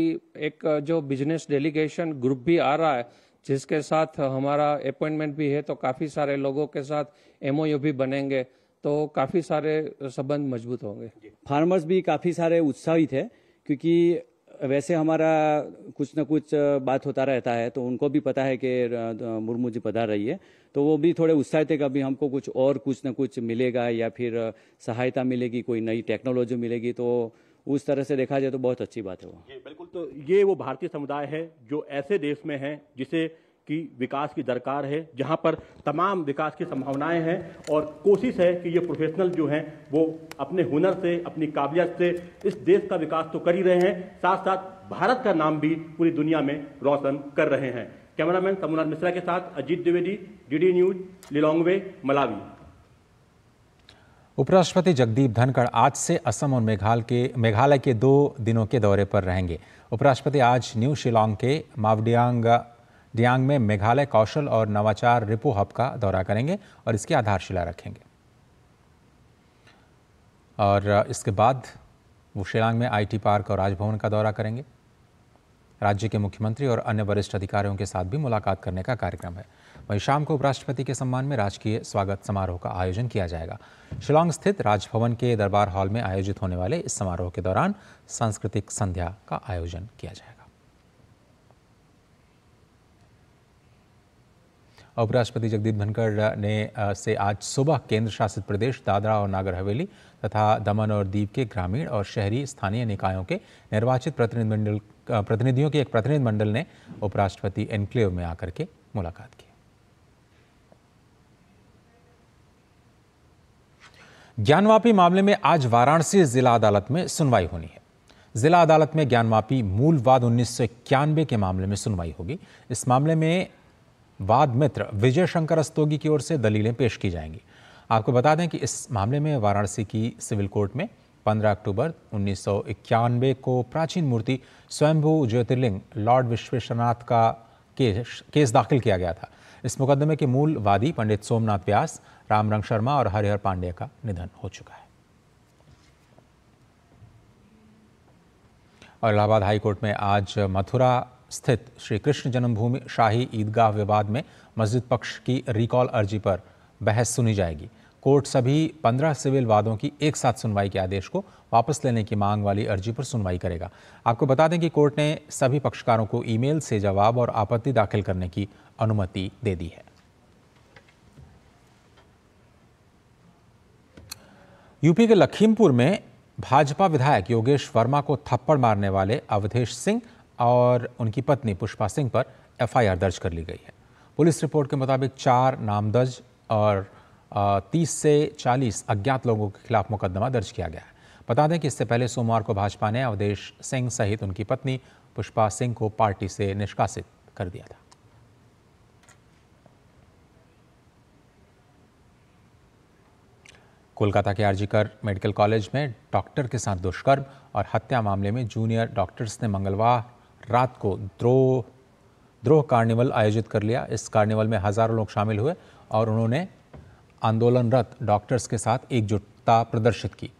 एक जो बिजनेस डेलीगेशन ग्रुप भी आ रहा है जिसके साथ हमारा अपॉइंटमेंट भी है तो काफ़ी सारे लोगों के साथ एमओयू भी बनेंगे तो काफ़ी सारे संबंध मजबूत होंगे फार्मर्स भी काफ़ी सारे उत्साहित है क्योंकि वैसे हमारा कुछ ना कुछ बात होता रहता है तो उनको भी पता है कि मुर्मू जी पधार रही है तो वो भी थोड़े उत्साहित थे कि अभी हमको कुछ और कुछ ना कुछ मिलेगा या फिर सहायता मिलेगी कोई नई टेक्नोलॉजी मिलेगी तो उस तरह से देखा जाए तो बहुत अच्छी बात है वो ये बिल्कुल तो ये वो भारतीय समुदाय है जो ऐसे देश में है जिसे की विकास की दरकार है जहां पर तमाम विकास की संभावनाएं हैं और कोशिश है कि ये प्रोफेशनल जो हैं वो अपने हुनर से अपनी काबिलियत से इस देश का विकास तो कर ही रहे हैं साथ साथ भारत का नाम भी पूरी दुनिया में रोशन कर रहे हैं कैमरामैन तमुनाथ मिश्रा के साथ Ajit Dwivedi DD news Lilongwe Malawi उपराष्ट्रपति जगदीप धनखड़ आज से असम और मेघालय के मेघालय के दो दिनों के दौरे पर रहेंगे उपराष्ट्रपति आज न्यू शिलोंग के मावडियांग दियांग में मेघालय कौशल और नवाचार रिपो हब का दौरा करेंगे और इसकी आधारशिला रखेंगे और इसके बाद वो शिलांग में आईटी पार्क और राजभवन का दौरा करेंगे राज्य के मुख्यमंत्री और अन्य वरिष्ठ अधिकारियों के साथ भी मुलाकात करने का कार्यक्रम है वहीं शाम को उपराष्ट्रपति के सम्मान में राजकीय स्वागत समारोह का आयोजन किया जाएगा शिलांग स्थित राजभवन के दरबार हॉल में आयोजित होने वाले इस समारोह के दौरान सांस्कृतिक संध्या का आयोजन किया जाएगा उपराष्ट्रपति जगदीप धनखड़ ने से आज सुबह केंद्र शासित प्रदेश दादरा और नागर हवेली तथा दमन और दीप के ग्रामीण और शहरी स्थानीय निकायों के निर्वाचित प्रतिनिधिमंडल प्रतिनिधियों के एक प्रतिनिधिमंडल ने उपराष्ट्रपति एनक्लेव में आकर के मुलाकात की ज्ञानवापी मामले में आज वाराणसी जिला अदालत में सुनवाई होनी है जिला अदालत में ज्ञानवापी मूलवाद उन्नीस के मामले में सुनवाई होगी इस मामले में वाद मित्र विजय शंकर अस्तोगी की ओर से दलीलें पेश की जाएंगी आपको बता दें कि इस मामले में वाराणसी की सिविल कोर्ट में 15 अक्टूबर उन्नीस को प्राचीन मूर्ति स्वयंभू ज्योतिर्लिंग लॉर्ड विश्वेश्वरनाथ का केस केस दाखिल किया गया था इस मुकदमे के मूल वादी पंडित सोमनाथ व्यास रामरंग शर्मा और हरिहर पांडे का निधन हो चुका है और इलाहाबाद हाईकोर्ट में आज मथुरा स्थित श्री कृष्ण जन्मभूमि शाही ईदगाह विवाद में मस्जिद पक्ष की रिकॉल अर्जी पर बहस सुनी जाएगी कोर्ट सभी पंद्रह सिविल वादों की एक साथ सुनवाई के आदेश को वापस लेने की मांग वाली अर्जी पर सुनवाई करेगा आपको बता दें कि कोर्ट ने सभी पक्षकारों को ईमेल से जवाब और आपत्ति दाखिल करने की अनुमति दे दी है यूपी के लखीमपुर में भाजपा विधायक योगेश वर्मा को थप्पड़ मारने वाले अवधेश सिंह और उनकी पत्नी पुष्पा सिंह पर एफआईआर दर्ज कर ली गई है पुलिस रिपोर्ट के मुताबिक चार नामदर्ज और तीस से चालीस अज्ञात लोगों के खिलाफ मुकदमा दर्ज किया गया है बता दें कि इससे पहले सोमवार को भाजपा ने अवधेश सिंह सहित उनकी पत्नी पुष्पा सिंह को पार्टी से निष्कासित कर दिया था कोलकाता के आरजीकर मेडिकल कॉलेज में डॉक्टर के साथ दुष्कर्म और हत्या मामले में जूनियर डॉक्टर्स ने मंगलवार रात को द्रोह द्रोह कार्निवल आयोजित कर लिया इस कार्निवल में हज़ारों लोग शामिल हुए और उन्होंने आंदोलनरत डॉक्टर्स के साथ एकजुटता प्रदर्शित की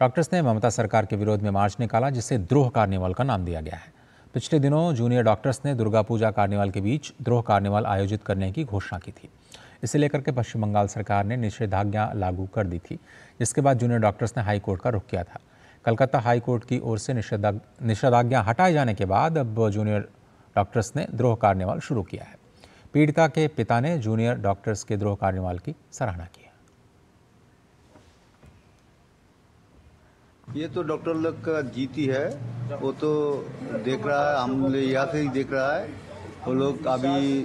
डॉक्टर्स ने ममता सरकार के विरोध में मार्च निकाला जिसे द्रोह कार्निवल का नाम दिया गया है पिछले दिनों जूनियर डॉक्टर्स ने दुर्गा पूजा कार्निवल के बीच द्रोह कार्निवल आयोजित करने की घोषणा की थी इसे लेकर के पश्चिम बंगाल सरकार ने निषेधाज्ञा लागू कर दी थी जिसके बाद जूनियर डॉक्टर्स ने हाईकोर्ट का रुख किया था कलकत्ता हाई कोर्ट की ओर से निषेधाज्ञा हटाए जाने के बाद अब जूनियर डॉक्टर्स ने द्रोह कार्निवाल शुरू किया है पीड़िता के पिता ने जूनियर डॉक्टर्स के द्रोह कार्निवाल की सराहना की ये तो डॉक्टर लोग का जीती है वो तो देख रहा है हम यहाँ से ही देख रहा है वो लोग अभी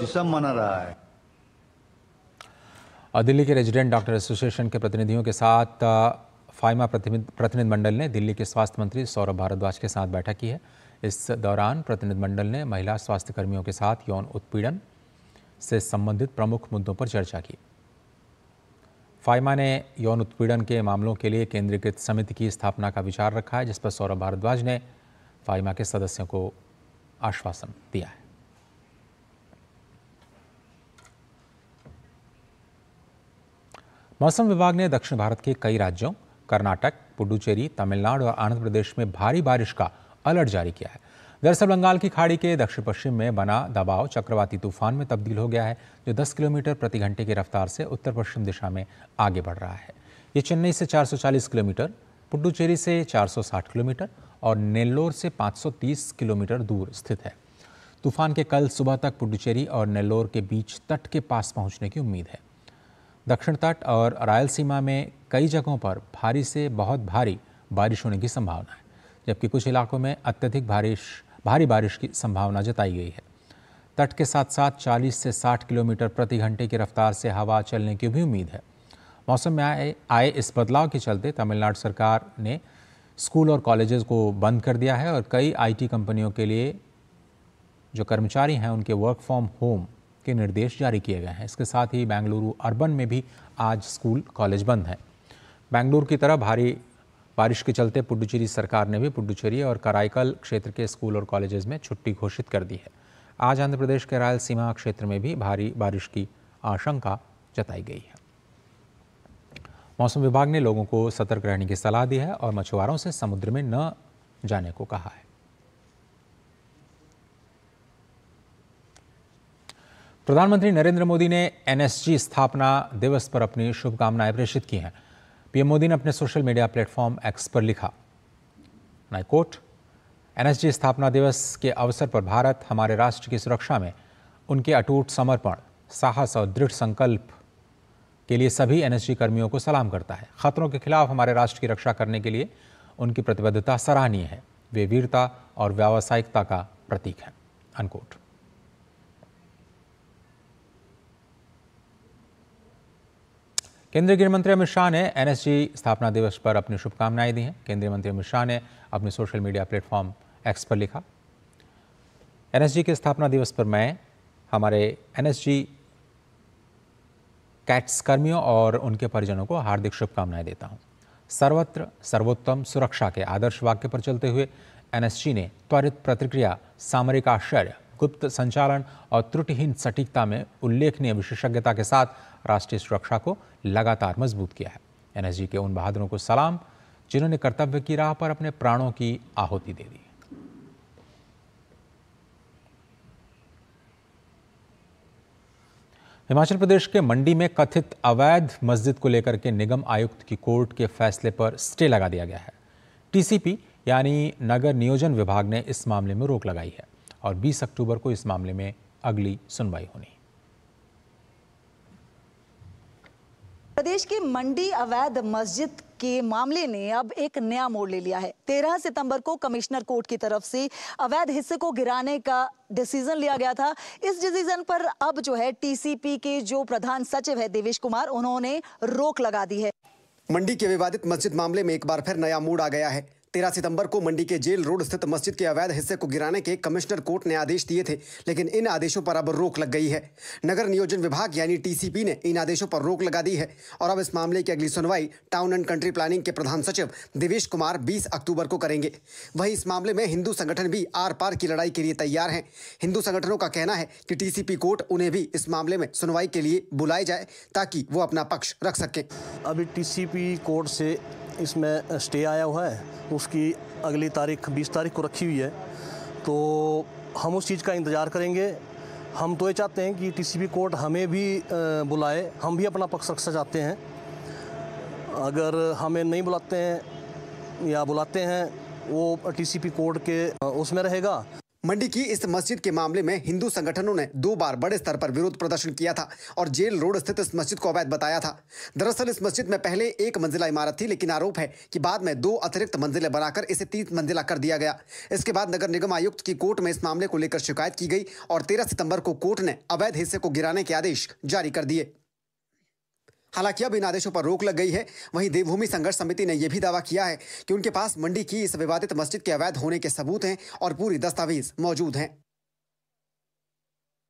जिसम मना रहा है और दिल्ली के रेजिडेंट डॉक्टर एसोसिएशन के प्रतिनिधियों के साथ फाइमा प्रतिनिधिमंडल ने दिल्ली के स्वास्थ्य मंत्री सौरभ भारद्वाज के साथ बैठक की है इस दौरान प्रतिनिधिमंडल ने महिला स्वास्थ्यकर्मियों के साथ यौन उत्पीड़न से संबंधित प्रमुख मुद्दों पर चर्चा की फाइमा ने यौन उत्पीड़न के मामलों के लिए केंद्रीकृत समिति की स्थापना का विचार रखा है जिस पर सौरभ भारद्वाज ने फाइमा के सदस्यों को आश्वासन दिया है मौसम विभाग ने दक्षिण भारत के कई राज्यों कर्नाटक पुडुचेरी तमिलनाडु और आंध्र प्रदेश में भारी बारिश का अलर्ट जारी किया है दरअसल बंगाल की खाड़ी के दक्षिण पश्चिम में बना दबाव चक्रवाती तूफान में तब्दील हो गया है जो 10 किलोमीटर प्रति घंटे की रफ्तार से उत्तर पश्चिम दिशा में आगे बढ़ रहा है ये चेन्नई से 440 किलोमीटर पुडुचेरी से 460 किलोमीटर और नेल्लोर से 530 किलोमीटर दूर स्थित है तूफान के कल सुबह तक पुडुचेरी और नेल्लोर के बीच तट के पास पहुंचने की उम्मीद है दक्षिण तट और रायलसीमा में कई जगहों पर भारी से बहुत भारी बारिश होने की संभावना है जबकि कुछ इलाकों में अत्यधिक बारिश भारी बारिश की संभावना जताई गई है तट के साथ साथ 40 से 60 किलोमीटर प्रति घंटे की रफ्तार से हवा चलने की भी उम्मीद है मौसम में आए आए इस बदलाव के चलते तमिलनाडु सरकार ने स्कूल और कॉलेजेस को बंद कर दिया है और कई आईटी कंपनियों के लिए जो कर्मचारी हैं उनके वर्क फ्रॉम होम के निर्देश जारी किए गए हैं इसके साथ ही बेंगलुरु अर्बन में भी आज स्कूल कॉलेज बंद हैं बेंगलुरु की तरह भारी बारिश के चलते पुडुचेरी सरकार ने भी पुडुचेरी और कराईकल क्षेत्र के स्कूल और कॉलेजेस में छुट्टी घोषित कर दी है आज आंध्र प्रदेश के रायलसीमा क्षेत्र में भी भारी बारिश की आशंका जताई गई है मौसम विभाग ने लोगों को सतर्क रहने की सलाह दी है और मछुआरों से समुद्र में न जाने को कहा है प्रधानमंत्री नरेंद्र मोदी ने एनएसजी स्थापना दिवस पर अपनी शुभकामनाएं प्रेषित की हैं पीएम मोदी ने अपने सोशल मीडिया प्लेटफॉर्म एक्स पर लिखा नाई कोट एनएसजी स्थापना दिवस के अवसर पर भारत हमारे राष्ट्र की सुरक्षा में उनके अटूट समर्पण साहस और दृढ़ संकल्प के लिए सभी एनएसजी कर्मियों को सलाम करता है खतरों के खिलाफ हमारे राष्ट्र की रक्षा करने के लिए उनकी प्रतिबद्धता सराहनीय है वे वीरता और व्यावसायिकता का प्रतीक है अनकोट केंद्रीय गृह मंत्री अमित शाह ने एनएसजी स्थापना दिवस पर अपनी शुभकामनाएं दी हैं केंद्रीय मंत्री अमित शाह ने अपने सोशल मीडिया प्लेटफॉर्म एक्स पर लिखा एनएसजी के स्थापना दिवस पर मैं हमारे एनएसजी कैट्स कर्मियों और उनके परिजनों को हार्दिक शुभकामनाएं देता हूं सर्वत्र सर्वोत्तम सुरक्षा के आदर्श वाक्य पर चलते हुए एनएसजी ने त्वरित प्रतिक्रिया सामरिक आश्चर्य गुप्त संचालन और त्रुटिहीन सटीकता में उल्लेखनीय विशेषज्ञता के साथ राष्ट्रीय सुरक्षा को लगातार मजबूत किया है एनएसजी के उन बहादुरों को सलाम जिन्होंने कर्तव्य की राह पर अपने प्राणों की आहुति दे दी हिमाचल प्रदेश के मंडी में कथित अवैध मस्जिद को लेकर के निगम आयुक्त की कोर्ट के फैसले पर स्टे लगा दिया गया है टीसीपी यानी नगर नियोजन विभाग ने इस मामले में रोक लगाई है और 20 अक्टूबर को इस मामले में अगली सुनवाई होनी प्रदेश की मंडी अवैध मस्जिद के मामले ने अब एक नया मोड़ ले लिया है 13 सितंबर को कमिश्नर कोर्ट की तरफ से अवैध हिस्से को गिराने का डिसीजन लिया गया था इस डिसीजन पर अब जो है टीसीपी के जो प्रधान सचिव है देवेश कुमार उन्होंने रोक लगा दी है मंडी के विवादित मस्जिद मामले में एक बार फिर नया मोड़ आ गया है तेरह सितंबर को मंडी के जेल रोड स्थित मस्जिद के अवैध हिस्से को गिराने के कमिश्नर कोर्ट ने आदेश दिए थे लेकिन इन आदेशों पर अब रोक लग गई है नगर नियोजन विभाग यानी टीसीपी ने इन आदेशों पर रोक लगा दी है और अब इस मामले की अगली सुनवाई टाउन एंड कंट्री प्लानिंग के प्रधान सचिव देवेश कुमार बीस अक्टूबर को करेंगे वहीं इस मामले में हिंदू संगठन भी आर पार की लड़ाई के लिए तैयार हैं हिंदू संगठनों का कहना है कि टीसीपी कोर्ट उन्हें भी इस मामले में सुनवाई के लिए बुलाए जाए ताकि वो अपना पक्ष रख सकें अभी टीसीपी कोर्ट से इसमें स्टे आया हुआ है उसकी अगली तारीख बीस तारीख को रखी हुई है तो हम उस चीज़ का इंतज़ार करेंगे हम तो ये चाहते हैं कि टीसीबी कोर्ट हमें भी बुलाए हम भी अपना पक्ष रखना चाहते हैं अगर हमें नहीं बुलाते हैं या बुलाते हैं वो टीसीपी कोर्ट के उसमें रहेगा मंडी की इस मस्जिद के मामले में हिंदू संगठनों ने दो बार बड़े स्तर पर विरोध प्रदर्शन किया था और जेल रोड स्थित इस मस्जिद को अवैध बताया था दरअसल इस मस्जिद में पहले एक मंजिला इमारत थी लेकिन आरोप है कि बाद में दो अतिरिक्त मंजिलें बनाकर इसे तीन मंजिला कर दिया गया इसके बाद नगर निगम आयुक्त की कोर्ट में इस मामले को लेकर शिकायत की गई और तेरह सितम्बर को कोर्ट ने अवैध हिस्से को गिराने के आदेश जारी कर दिए हालांकि अब इन आदेशों पर रोक लग गई है वहीं देवभूमि संघर्ष समिति ने यह भी दावा किया है कि उनके पास मंडी की इस विवादित मस्जिद के अवैध होने के सबूत हैं और पूरी दस्तावेज मौजूद हैं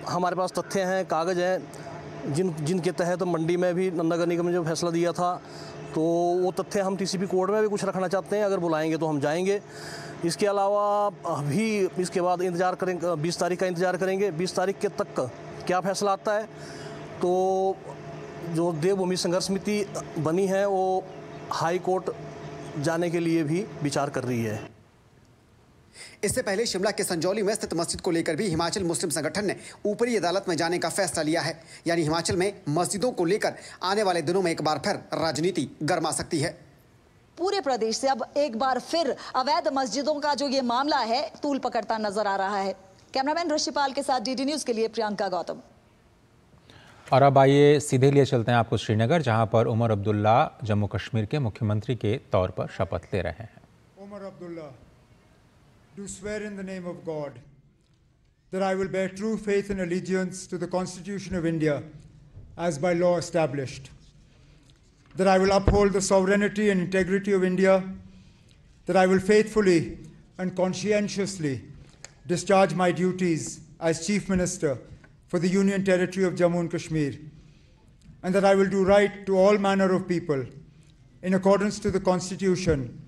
हमारे पास तथ्य हैं कागज हैं जिन जिनके तहत तो मंडी में भी नगर निगम ने जो फैसला दिया था तो वो तथ्य हम टीसीपी कोर्ट में भी कुछ रखना चाहते हैं अगर बुलाएंगे तो हम जाएंगे इसके अलावा अभी इसके बाद इंतज़ार करेंगे बीस तारीख का इंतज़ार करेंगे बीस तारीख के तक क्या फैसला आता है तो जो देवभूमि संघर्ष समिति बनी है वो हाई कोर्ट जाने के लिए भी विचार कर रही है इससे पहले शिमला के संजौली में स्थित मस्जिद को लेकर भी हिमाचल मुस्लिम संगठन ने ऊपरी अदालत में जाने का फैसला लिया है यानी हिमाचल में मस्जिदों को लेकर आने वाले दिनों में एक बार फिर राजनीति गर्मा सकती है पूरे प्रदेश से अब एक बार फिर अवैध मस्जिदों का जो ये मामला है तूल पकड़ता नजर आ रहा है कैमरामैन ऋषिपाल के साथ डीडी न्यूज के लिए प्रियंका गौतम और अब आइए सीधे लिए चलते हैं आपको श्रीनगर जहां पर उमर अब्दुल्ला जम्मू कश्मीर के मुख्यमंत्री के तौर पर शपथ ले रहे हैं Omar Abdullah in the name of God that I will bear true faith in allegiance to the Constitution of India as by law established that I will uphold the sovereignty and integrity of India that I will faithfully and conscientiously discharge my duties as chief minister for the Union Territory of Jammu and Kashmir, and that I will do right to all manner of people in accordance to the Constitution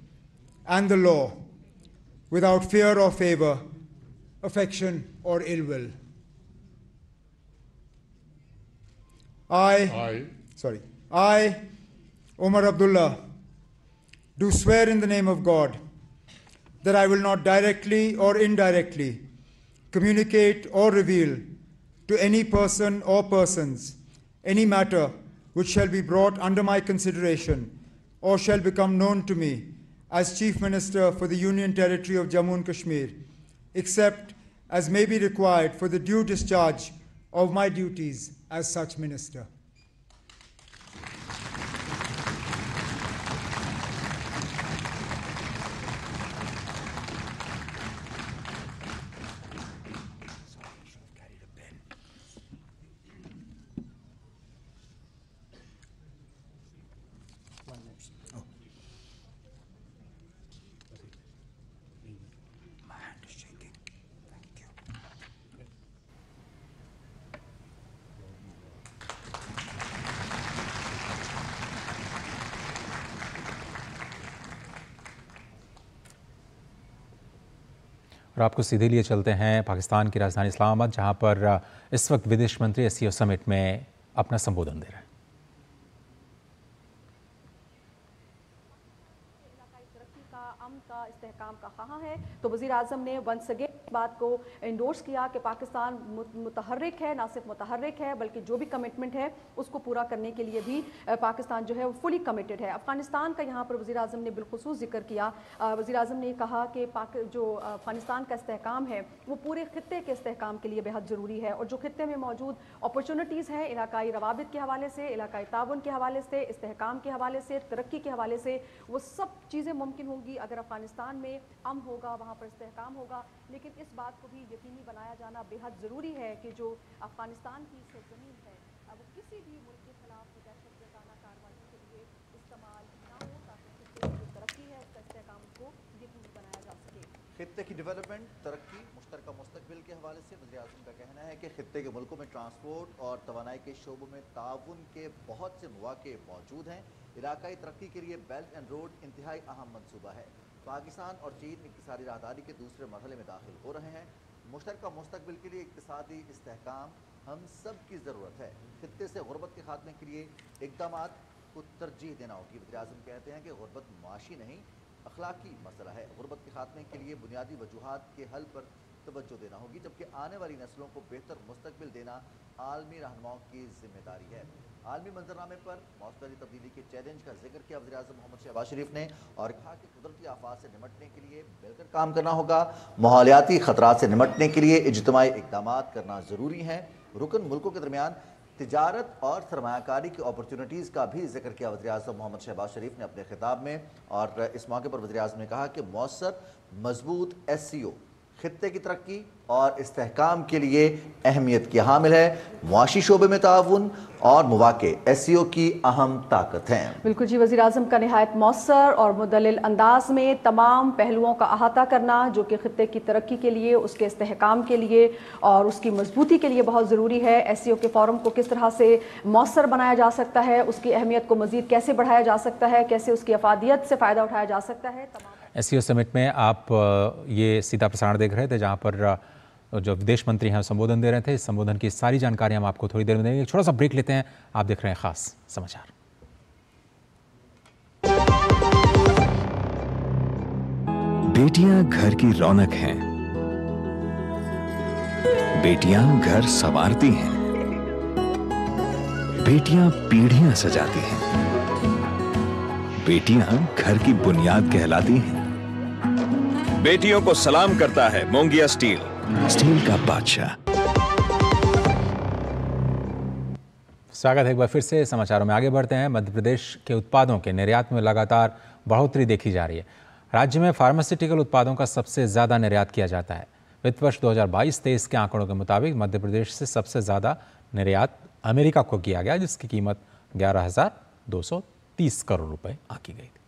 and the law, without fear or favor, affection or ill will. I, I, sorry, I, Omar Abdullah, do swear in the name of God that I will not directly or indirectly communicate or reveal to any person or persons, any matter which shall be brought under my consideration or shall become known to me as Chief Minister for the Union Territory of Jammu and Kashmir, except as may be required for the due discharge of my duties as such Minister. और आपको सीधे लिए चलते हैं पाकिस्तान की राजधानी इस्लामाबाद जहां पर इस वक्त विदेश मंत्री एस समिट में अपना संबोधन दे रहे हैं तो वजीर आजम ने वंस अगेन बात को इंडोर्स किया कि पाकिस्तान मुतहरक है ना सिर्फ मुतहरक है बल्कि जो भी कमिटमेंट है उसको पूरा करने के लिए भी पाकिस्तान जो है वो फुली कमिटेड है अफगानिस्तान का यहाँ पर वजी अजम ने बिलखसूस जिक्र किया वजी अजम ने कहा कि पाक जो अफगानिस्तान का इसकाम है वो पूरे खत्े के इसकाम के लिए बेहद ज़रूरी है और जो खत्े में मौजूद अपॉर्चुनिटीज़ हैं इलाकई रवाबित के हवाले से इलाकई ताउन के हवाले से इसकाम के हवाले से तरक्की के हवाले से वो सब चीज़ें मुमकिन होंगी अगर अफगानिस्तान में अम होगा वहाँ पर इसकाम होगा लेकिन इस बात को भी यकीनी बनाया जाना बेहद ज़रूरी है कि जो अफ़गानिस्तान की सरजमीन है वो किसी भी मुल्क के खिलाफ दहशत गर्दाना कार्रवाई के लिए इस्तेमाल ना हो ताकि जो तरक्की है उसका इसकाम को यकीनी बनाया जा सके खत्े की डेवलपमेंट तरक्की मुश्तर मुस्तबिल के हवाले से वजी अजम का कहना है कि खत्े के मुल्कों में ट्रांसपोर्ट और तोानाई के शोबों में ताउन के बहुत से मौाक़े मौजूद हैं इलाकई तरक्की के लिए बेल्ट एंड रोड इंतहाई अहम मनसूबा है पाकिस्तान और चीन इकतसादी राहदारी के दूसरे मरहले में दाखिल हो रहे हैं मुश्तर मुस्तबिल के लिए इकतदी इसकाम हम सब की ज़रूरत है खत्े से गुरबत के खात्मे के लिए इकदाम को तरजीह देना होगी वजी अजम कहते हैं कि गुरबत माशी नहीं अखलाकी मसला है गुरबत के खात्मे के लिए बुनियादी वजूहत के हल पर तोज्जो देना होगी जबकि आने वाली नस्लों को बेहतर मुस्तबिल देना आलमी रहनुमाओं की जिम्मेदारी है आलमी मंजरनामे पर मौसमी तब्दीली के चैलेंज का जिक्र किया वजी अजम मोहम्मद शहबाज शरीफ ने और कहा कि कुदरती आफात से निमटने के लिए मिलकर काम करना होगा माहौलियाती खतरा से निमटने के लिए इजतमाही इकदाम करना ज़रूरी हैं रुकन मुल्कों के दरमियान तजारत और सरमाकारी की अपॉर्चुनिटीज़ का भी जिक्र किया वजी अजम मोहम्मद शहबाज शरीफ ने अपने खिताब में और इस मौके पर वजी अजम ने कहा कि मौसर मजबूत एस सी ओ खत्े की तरक्की और इसकाम के लिए अहमियत की हामिल है मुआशी शोबे में ताउन और मौाक़े एस सी ओ की अहम ताकत हैं बिल्कुल जी वजी अजम का नहायत मौसर और मुदल अंदाज में तमाम पहलुओं का अहाता करना जो कि खत्े की तरक्की के लिए उसके इसकाम के लिए और उसकी मजबूती के लिए बहुत ज़रूरी है एस सी ओ के फॉरम को किस तरह से मौसर बनाया जा सकता है उसकी अहमियत को मज़ीद कैसे बढ़ाया जा सकता है कैसे उसकी अफादियत से फ़ायदा उठाया जा सकता है तमाम एस समिट e में आप ये सीधा प्रसारण देख रहे थे जहाँ पर जो विदेश मंत्री हैं संबोधन दे रहे थे इस संबोधन की सारी जानकारी हम आपको थोड़ी देर में देंगे छोटा सा ब्रेक लेते हैं आप देख रहे हैं खास समाचार बेटियां घर की रौनक हैं बेटियां घर संवारती हैं बेटियां पीढ़ियां सजाती हैं बेटियां घर की बुनियाद कहलाती हैं बेटियों को सलाम करता है मोंगिया स्टील स्टील का बादशाह स्वागत है एक बार फिर से समाचारों में आगे बढ़ते हैं मध्य प्रदेश के उत्पादों के निर्यात में लगातार बढ़ोतरी देखी जा रही है राज्य में फार्मास्यूटिकल उत्पादों का सबसे ज़्यादा निर्यात किया जाता है वित्त वर्ष 2022-23 के आंकड़ों के मुताबिक मध्य प्रदेश से सबसे ज़्यादा निर्यात अमेरिका को किया गया जिसकी कीमत ग्यारह करोड़ रुपए आकी गई थी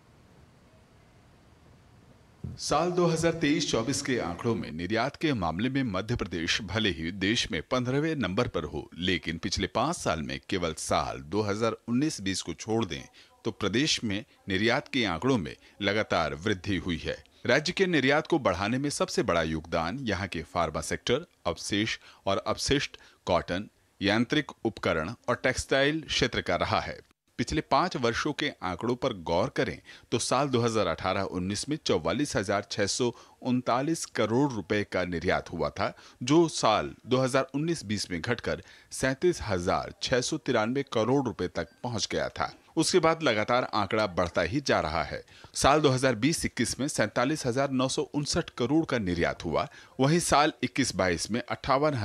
साल 2023-24 के आंकड़ों में निर्यात के मामले में मध्य प्रदेश भले ही देश में पंद्रहवें नंबर पर हो लेकिन पिछले पाँच साल में केवल साल 2019-20 को छोड़ दें तो प्रदेश में निर्यात के आंकड़ों में लगातार वृद्धि हुई है राज्य के निर्यात को बढ़ाने में सबसे बड़ा योगदान यहाँ के फार्मा सेक्टर अवशेष और अवशिष्ट कॉटन यांत्रिक उपकरण और टेक्सटाइल क्षेत्र का रहा है पिछले पांच वर्षों के आंकड़ों पर गौर करें तो साल 2018-19 में चौवालीस करोड़ रुपए का निर्यात हुआ था जो साल 2019-20 में घटकर सैंतीस करोड़ रुपए तक पहुंच गया था उसके बाद लगातार आंकड़ा बढ़ता ही जा रहा है साल 2020-21 में सैतालीस करोड़ का निर्यात हुआ वहीं साल 21-22 में अट्ठावन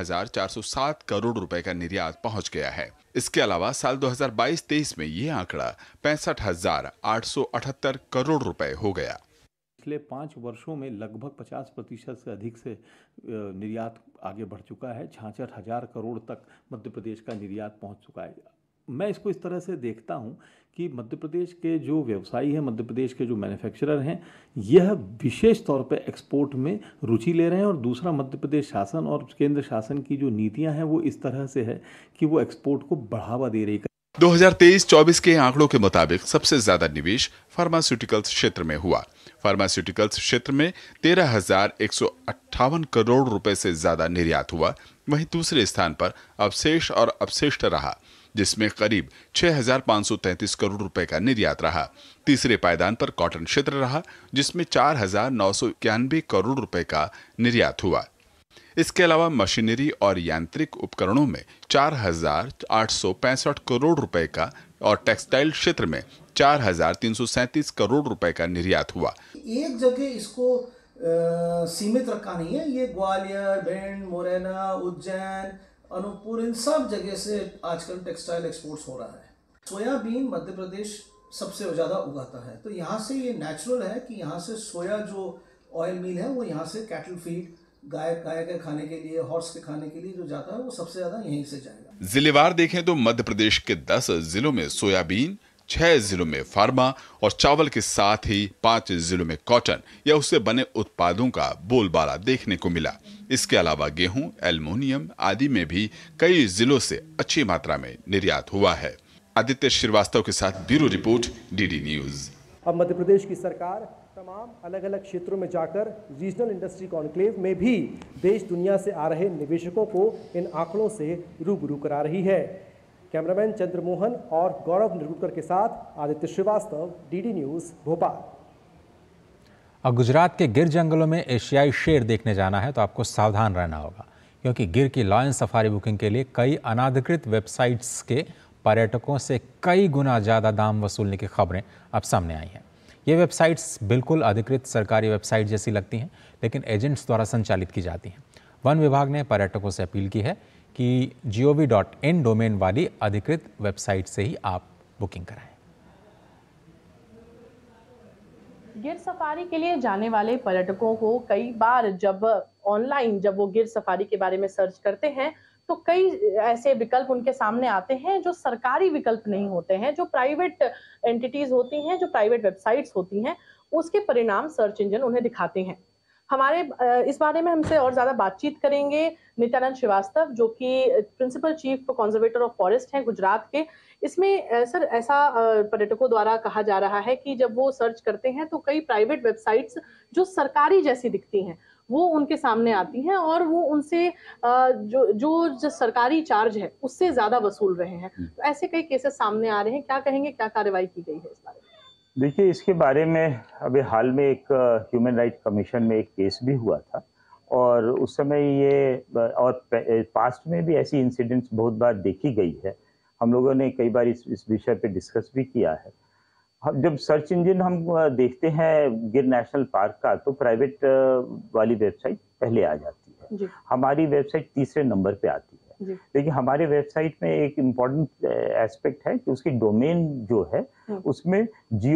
करोड़ रुपए का निर्यात पहुंच गया है इसके अलावा साल 2022-23 में ये आंकड़ा पैंसठ हजार करोड़ रुपए हो गया पिछले पाँच वर्षों में लगभग 50 प्रतिशत से अधिक से निर्यात आगे बढ़ चुका है छाछठ हजार करोड़ तक मध्य प्रदेश का निर्यात पहुंच चुका है मैं इसको इस तरह से देखता हूँ कि मध्य प्रदेश के जो व्यवसायी हैं मध्य प्रदेश के जो मैन्युफैक्चरर हैं यह विशेष तौर पर एक्सपोर्ट में रुचि ले रहे हैं और दूसरा मध्य प्रदेश शासन और केंद्र शासन की जो नीतियां हैं वो इस तरह से है कि वो एक्सपोर्ट को बढ़ावा दे रही है 2023-24 के आंकड़ों के मुताबिक सबसे ज्यादा निवेश फार्मास्यूटिकल्स क्षेत्र में हुआ फार्मास्यूटिकल्स क्षेत्र में तेरह करोड़ रुपए से ज्यादा निर्यात हुआ वहीं दूसरे स्थान पर अवशेष और अवशिष्ट रहा जिसमें करीब 6,533 करोड़ रुपए का निर्यात रहा तीसरे पायदान पर कॉटन क्षेत्र रहा जिसमें चार करोड़ रुपए का निर्यात हुआ इसके अलावा मशीनरी और यांत्रिक उपकरणों में चार करोड़ रुपए का और टेक्सटाइल क्षेत्र में चार करोड़ रुपए का निर्यात हुआ एक जगह इसको आ, सीमित रखा नहीं है ये ग्वालियर भिंड मुरैना उज्जैन अनूपपुर इन सब जगह से आजकल टेक्सटाइल एक्सपोर्ट्स हो रहा है सोयाबीन मध्य प्रदेश सबसे ज़्यादा उगाता है तो यहाँ से ये नेचुरल है कि यहाँ से सोया जो ऑयल मिल है वो यहाँ से कैटल फीड गाय गाय के खाने के लिए हॉर्स के खाने के लिए जो जाता है वो सबसे ज़्यादा यहीं से जाएगा जिलेवार देखें तो मध्य प्रदेश के दस जिलों में सोयाबीन छह जिलों में फार्मा और चावल के साथ ही पांच जिलों में कॉटन या उससे बने उत्पादों का बोलबाला देखने को मिला इसके अलावा गेहूं एल्युमिनियम आदि में भी कई जिलों से अच्छी मात्रा में निर्यात हुआ है आदित्य श्रीवास्तव के साथ ब्यूरो रिपोर्ट डीडी न्यूज अब मध्य प्रदेश की सरकार तमाम अलग अलग क्षेत्रों में जाकर रीजनल इंडस्ट्री कॉन्क्लेव में भी देश दुनिया से आ रहे निवेशकों को इन आंकड़ों से रूबरू करा रही है कैमरामैन चंद्रमोहन और गौरव निरुकर के साथ आदित्य श्रीवास्तव डीडी न्यूज़ भोपाल अब गुजरात के गिर जंगलों में एशियाई शेर देखने जाना है तो आपको सावधान रहना होगा क्योंकि गिर की लॉयन सफारी बुकिंग के लिए कई अनाधिकृत वेबसाइट्स के पर्यटकों से कई गुना ज़्यादा दाम वसूलने की खबरें अब सामने आई हैं ये वेबसाइट्स बिल्कुल अधिकृत सरकारी वेबसाइट जैसी लगती हैं लेकिन एजेंट्स द्वारा संचालित की जाती हैं वन विभाग ने पर्यटकों से अपील की है कि जी डोमेन वाली अधिकृत वेबसाइट से ही आप बुकिंग कराएं गिर सफारी के लिए जाने वाले पर्यटकों को कई बार जब ऑनलाइन जब वो गिर सफारी के बारे में सर्च करते हैं तो कई ऐसे विकल्प उनके सामने आते हैं जो सरकारी विकल्प नहीं होते हैं जो प्राइवेट एंटिटीज होती हैं जो प्राइवेट वेबसाइट्स होती हैं उसके परिणाम सर्च इंजन उन्हें दिखाते हैं हमारे इस बारे में हमसे और ज्यादा बातचीत करेंगे नित्यानंद श्रीवास्तव जो कि principal chief conservator of forest हैं गुजरात के इसमें सर ऐसा पर्यटकों द्वारा कहा जा रहा है कि जब वो सर्च करते हैं तो कई प्राइवेट वेबसाइट्स जो सरकारी जैसी दिखती हैं वो उनके सामने आती हैं और वो उनसे जो जो, जो सरकारी चार्ज है उससे ज्यादा वसूल रहे हैं हम्म। तो ऐसे कई केसेस सामने आ रहे हैं क्या कहेंगे क्या कार्रवाई की गई है इस बारे में देखिए इसके बारे में अभी हाल में एक ह्यूमन राइट कमीशन में एक केस भी हुआ था और उस समय ये और पास्ट में भी ऐसी इंसिडेंट्स बहुत बार देखी गई है हम लोगों ने कई बार इस इस विषय पे डिस्कस भी किया है हम जब सर्च इंजन हम देखते हैं गिर नेशनल पार्क का तो प्राइवेट वाली वेबसाइट पहले आ जाती है हमारी वेबसाइट तीसरे नंबर पे आती है लेकिन हमारे वेबसाइट में एक इम्पोर्टेंट एस्पेक्ट है कि उसकी डोमेन जो है हाँ। उसमें जी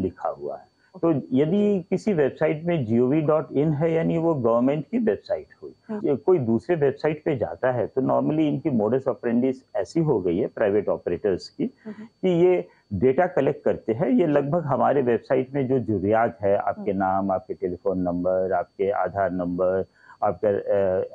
लिखा हुआ है तो यदि किसी वेबसाइट में जी है यानी वो गवर्नमेंट की वेबसाइट हुई हाँ। कोई दूसरे वेबसाइट पे जाता है तो नॉर्मली इनकी मोडस ऑपरेंडिस ऐसी हो गई है प्राइवेट ऑपरेटर्स की हाँ, कि ये डेटा कलेक्ट करते हैं ये लगभग हमारे वेबसाइट में जो जुरियात है आपके नाम आपके टेलीफोन नंबर आपके आधार नंबर आपका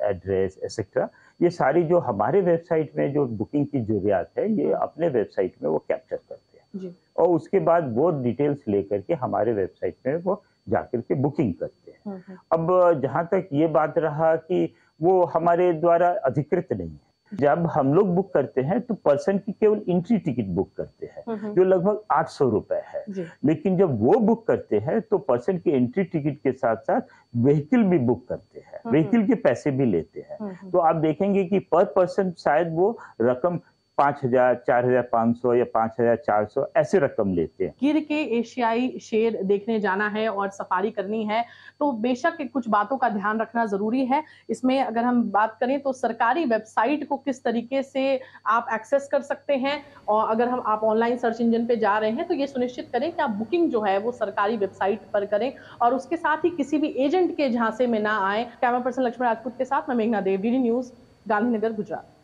एड्रेस एक्सेट्रा ये सारी जो हमारे वेबसाइट में जो बुकिंग की जरूरियात है ये अपने वेबसाइट में वो कैप्चर करते हैं और उसके बाद वो डिटेल्स लेकर के हमारे वेबसाइट में वो जाकर के बुकिंग करते हैं हम्म, हम्म। अब जहाँ तक ये बात रहा कि वो हमारे द्वारा अधिकृत नहीं है जब हम लोग बुक करते हैं तो पर्सन की केवल एंट्री टिकट बुक करते हैं हम्म, हम्म। जो लगभग आठ सौ रुपए है लेकिन जब वो बुक करते हैं तो पर्सन की एंट्री टिकट के साथ साथ व्हीकल भी बुक करते हैं व्हीकल हम्म, के पैसे भी लेते हैं तो आप देखेंगे कि पर पर्सन शायद वो रकम पाँच हजार चार हजार पाँच सौ या पाँच हजार चार सौ ऐसे रकम लेते हैं गिर के एशियाई शेर देखने जाना है और सफारी करनी है तो बेशक कुछ बातों का ध्यान रखना जरूरी है इसमें अगर हम बात करें तो सरकारी वेबसाइट को किस तरीके से आप एक्सेस कर सकते हैं और अगर हम आप ऑनलाइन सर्च इंजन पे जा रहे हैं तो ये सुनिश्चित करें कि आप बुकिंग जो है वो सरकारी वेबसाइट पर करें और उसके साथ ही किसी भी एजेंट के झांसे में ना आए कैमरा पर्सन लक्ष्मण राजपूत के साथ मैं मेघना देव डी न्यूज़ गांधीनगर गुजरात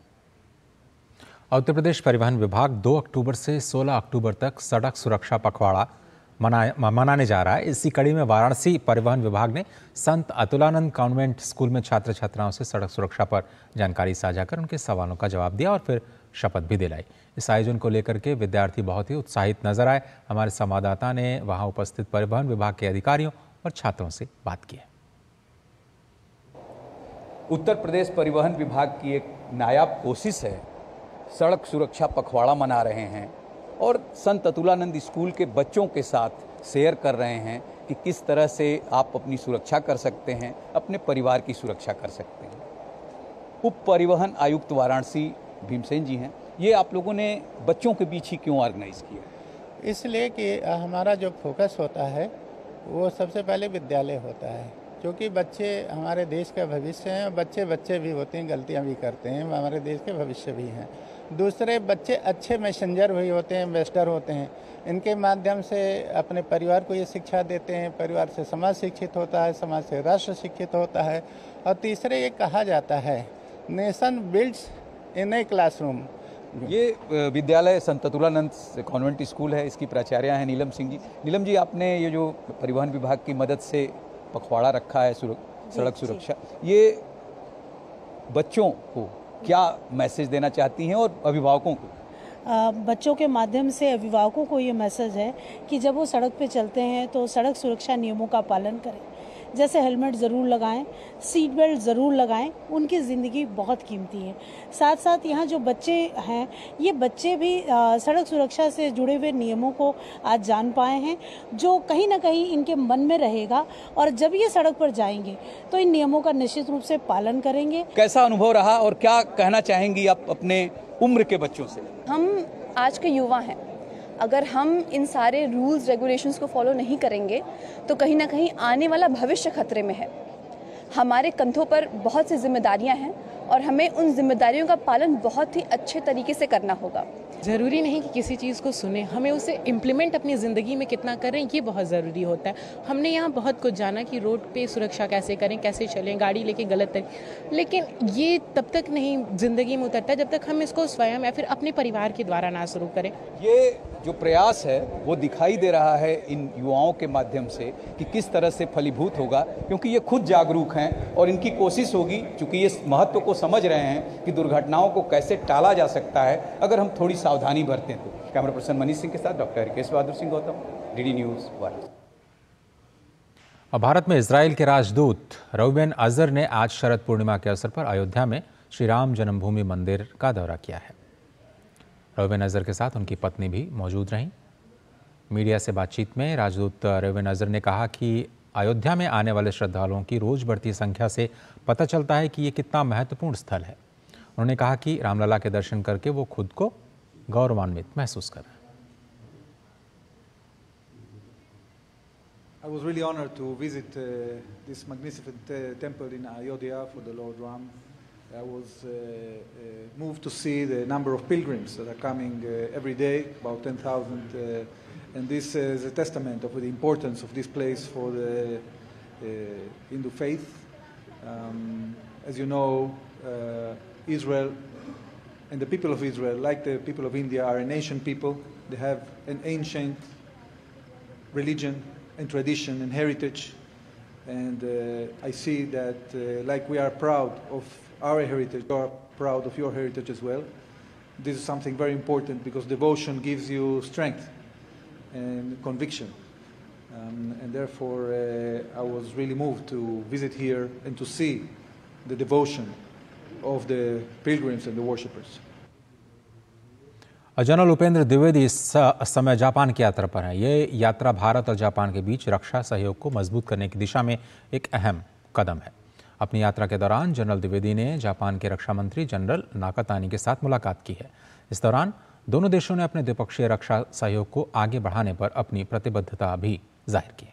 उत्तर प्रदेश परिवहन विभाग 2 अक्टूबर से 16 अक्टूबर तक सड़क सुरक्षा पखवाड़ा मना, मनाने जा रहा है इसी कड़ी में वाराणसी परिवहन विभाग ने संत अतुलानंद कॉन्वेंट स्कूल में छात्र छात्राओं से सड़क सुरक्षा पर जानकारी साझा कर उनके सवालों का जवाब दिया और फिर शपथ भी दिलाई इस आयोजन को लेकर के विद्यार्थी बहुत ही उत्साहित नजर आए हमारे संवाददाता ने वहां उपस्थित परिवहन विभाग के अधिकारियों और छात्रों से बात की है उत्तर प्रदेश परिवहन विभाग की एक नायाब कोशिश है सड़क सुरक्षा पखवाड़ा मना रहे हैं और संत अतुलानंद स्कूल के बच्चों के साथ शेयर कर रहे हैं कि किस तरह से आप अपनी सुरक्षा कर सकते हैं अपने परिवार की सुरक्षा कर सकते हैं उप परिवहन आयुक्त वाराणसी भीमसेन जी हैं ये आप लोगों ने बच्चों के बीच ही क्यों ऑर्गेनाइज किया इसलिए कि हमारा जो फोकस होता है वो सबसे पहले विद्यालय होता है क्योंकि बच्चे हमारे देश का भविष्य हैं बच्चे बच्चे भी होते हैं गलतियां भी करते हैं हमारे देश के भविष्य भी हैं दूसरे बच्चे अच्छे मैसेंजर भी होते हैं इन्वेस्टर होते हैं इनके माध्यम से अपने परिवार को ये शिक्षा देते हैं परिवार से समाज शिक्षित होता है समाज से राष्ट्र शिक्षित होता है और तीसरे ये कहा जाता है nation builds in a classroom ये विद्यालय संत तुलानंद कॉन्वेंट स्कूल है इसकी प्राचार्य हैं नीलम सिंह जी नीलम जी आपने ये जो परिवहन विभाग की मदद से पखवाड़ा रखा है सड़क सुरक्षा ये बच्चों को क्या मैसेज देना चाहती हैं और अभिभावकों को बच्चों के माध्यम से अभिभावकों को ये मैसेज है कि जब वो सड़क पे चलते हैं तो सड़क सुरक्षा नियमों का पालन करें जैसे हेलमेट ज़रूर लगाएं सीट बेल्ट ज़रूर लगाएं उनकी ज़िंदगी बहुत कीमती है साथ साथ यहाँ जो बच्चे हैं ये बच्चे भी सड़क सुरक्षा से जुड़े हुए नियमों को आज जान पाए हैं जो कहीं ना कहीं इनके मन में रहेगा और जब ये सड़क पर जाएंगे तो इन नियमों का निश्चित रूप से पालन करेंगे कैसा अनुभव रहा और क्या कहना चाहेंगी आप अपने उम्र के बच्चों से हम आज के युवा हैं अगर हम इन सारे रूल्स रेगुलेशंस को फॉलो नहीं करेंगे तो कहीं ना कहीं आने वाला भविष्य खतरे में है हमारे कंधों पर बहुत सी जिम्मेदारियां हैं और हमें उन जिम्मेदारियों का पालन बहुत ही अच्छे तरीके से करना होगा ज़रूरी नहीं कि किसी चीज़ को सुने हमें उसे इम्प्लीमेंट अपनी ज़िंदगी में कितना करें ये बहुत ज़रूरी होता है हमने यहाँ बहुत कुछ जाना कि रोड पे सुरक्षा कैसे करें कैसे चलें गाड़ी लेके गलत तरी लेकिन ये तब तक नहीं ज़िंदगी में उतरता जब तक हम इसको स्वयं या फिर अपने परिवार के द्वारा ना शुरू करें ये जो प्रयास है वो दिखाई दे रहा है इन युवाओं के माध्यम से कि किस तरह से फलीभूत होगा क्योंकि ये खुद जागरूक हैं और इनकी कोशिश होगी चूँकि ये महत्व को समझ रहे हैं कि दुर्घटनाओं को कैसे टाला जा सकता है अगर हम थोड़ी सावधानी बरते तो कैमरा पर्सन मनीष सिंह के साथ doctor Harikesh Bahadur Singh Gautam D news Varanasi Bharat में इसराइल के राजदूत रउबेन अजर ने आज शरद पूर्णिमा के अवसर पर अयोध्या में श्री राम जन्मभूमि मंदिर का दौरा किया है रउबेन अजर के साथ उनकी पत्नी भी मौजूद रहीं मीडिया से बातचीत में राजदूत रउबेन अजर ने कहा कि अयोध्या में आने वाले श्रद्धालुओं की रोज बढ़ती संख्या से पता चलता है कि ये कितना महत्वपूर्ण स्थल है उन्होंने कहा कि रामलला के दर्शन करके वो खुद को गौरवान्वित महसूस कर रहे हैं I was really honored to visit uh, this magnificent uh, temple in Ayodhya for the Lord Ram. I was uh, uh, moved to see the number of pilgrims that are coming uh, every day, about 10,000 uh, And this is a testament of the importance of this place for the uh, Hindu faith. Um, as you know, uh, Israel and the people of Israel, like the people of India, are a nation people. They have an ancient religion and tradition and heritage. And uh, I see that, uh, like we are proud of our heritage, you are proud of your heritage as well. This is something very important because devotion gives you strength. and conviction. Um, and therefore, uh, I was really moved to visit here and to see the devotion of the pilgrims and the worshippers. General Upendra Dwivedi इस समय जापान की यात्रा पर हैं ये यात्रा भारत और जापान के बीच रक्षा सहयोग को मजबूत करने की दिशा में एक अहम कदम है अपनी यात्रा के दौरान जनरल द्विवेदी ने जापान के रक्षा मंत्री जनरल नाकातानी के साथ मुलाकात की है इस दौरान दोनों देशों ने अपने द्विपक्षीय रक्षा सहयोग को आगे बढ़ाने पर अपनी प्रतिबद्धता भी जाहिर की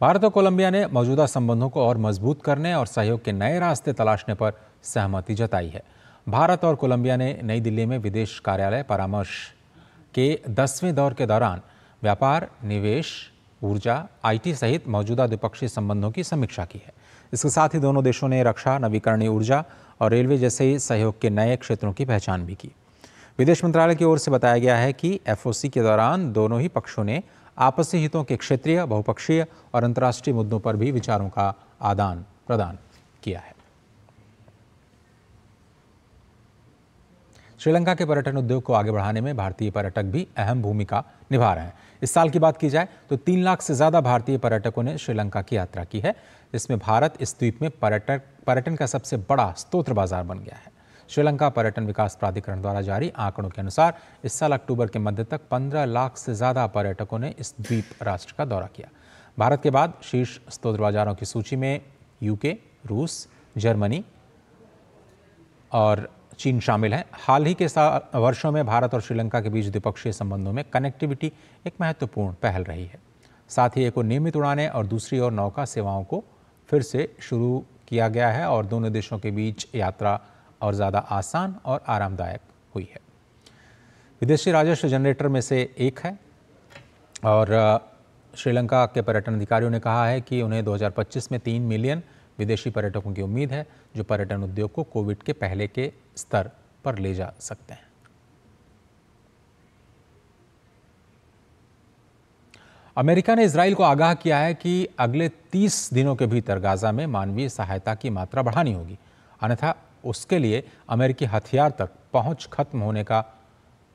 भारत और कोलंबिया ने मौजूदा संबंधों को और मजबूत करने और सहयोग के नए रास्ते तलाशने पर सहमति जताई है भारत और कोलंबिया ने नई दिल्ली में विदेश कार्यालय परामर्श के दसवें दौर के दौरान व्यापार निवेश ऊर्जा आईटी सहित मौजूदा द्विपक्षीय संबंधों की समीक्षा की है इसके साथ ही दोनों देशों ने रक्षा नवीकरणीय ऊर्जा और रेलवे जैसे सहयोग के नए क्षेत्रों की पहचान भी की विदेश मंत्रालय की ओर से बताया गया है कि एफओसी के दौरान दोनों ही पक्षों ने आपसी हितों के क्षेत्रीय बहुपक्षीय और अंतर्राष्ट्रीय मुद्दों पर भी विचारों का आदान प्रदान किया है श्रीलंका के पर्यटन उद्योग को आगे बढ़ाने में भारतीय पर्यटक भी अहम भूमिका निभा रहे हैं इस साल की बात की जाए तो तीन लाख से ज्यादा भारतीय पर्यटकों ने श्रीलंका की यात्रा की है जिसमें भारत इस द्वीप में पर्यटक पर्यटन का सबसे बड़ा स्त्रोत्र बाजार बन गया है श्रीलंका पर्यटन विकास प्राधिकरण द्वारा जारी आंकड़ों के अनुसार इस साल अक्टूबर के मध्य तक 15 लाख से ज़्यादा पर्यटकों ने इस द्वीप राष्ट्र का दौरा किया भारत के बाद शीर्ष स्त्रोत्र बाजारों की सूची में यूके रूस जर्मनी और चीन शामिल हैं हाल ही के वर्षों में भारत और श्रीलंका के बीच द्विपक्षीय संबंधों में कनेक्टिविटी एक महत्वपूर्ण पहल रही है साथ ही एक नियमित उड़ाने और दूसरी ओर नौका सेवाओं को फिर से शुरू किया गया है और दोनों देशों के बीच यात्रा और ज़्यादा आसान और आरामदायक हुई है विदेशी राजस्व जनरेटर में से एक है और श्रीलंका के पर्यटन अधिकारियों ने कहा है कि उन्हें 2025 में तीन मिलियन विदेशी पर्यटकों की उम्मीद है जो पर्यटन उद्योग को कोविड के पहले के स्तर पर ले जा सकते हैं अमेरिका ने इसराइल को आगाह किया है कि अगले 30 दिनों के भीतर गाजा में मानवीय सहायता की मात्रा बढ़ानी होगी अन्यथा उसके लिए अमेरिकी हथियार तक पहुंच खत्म होने का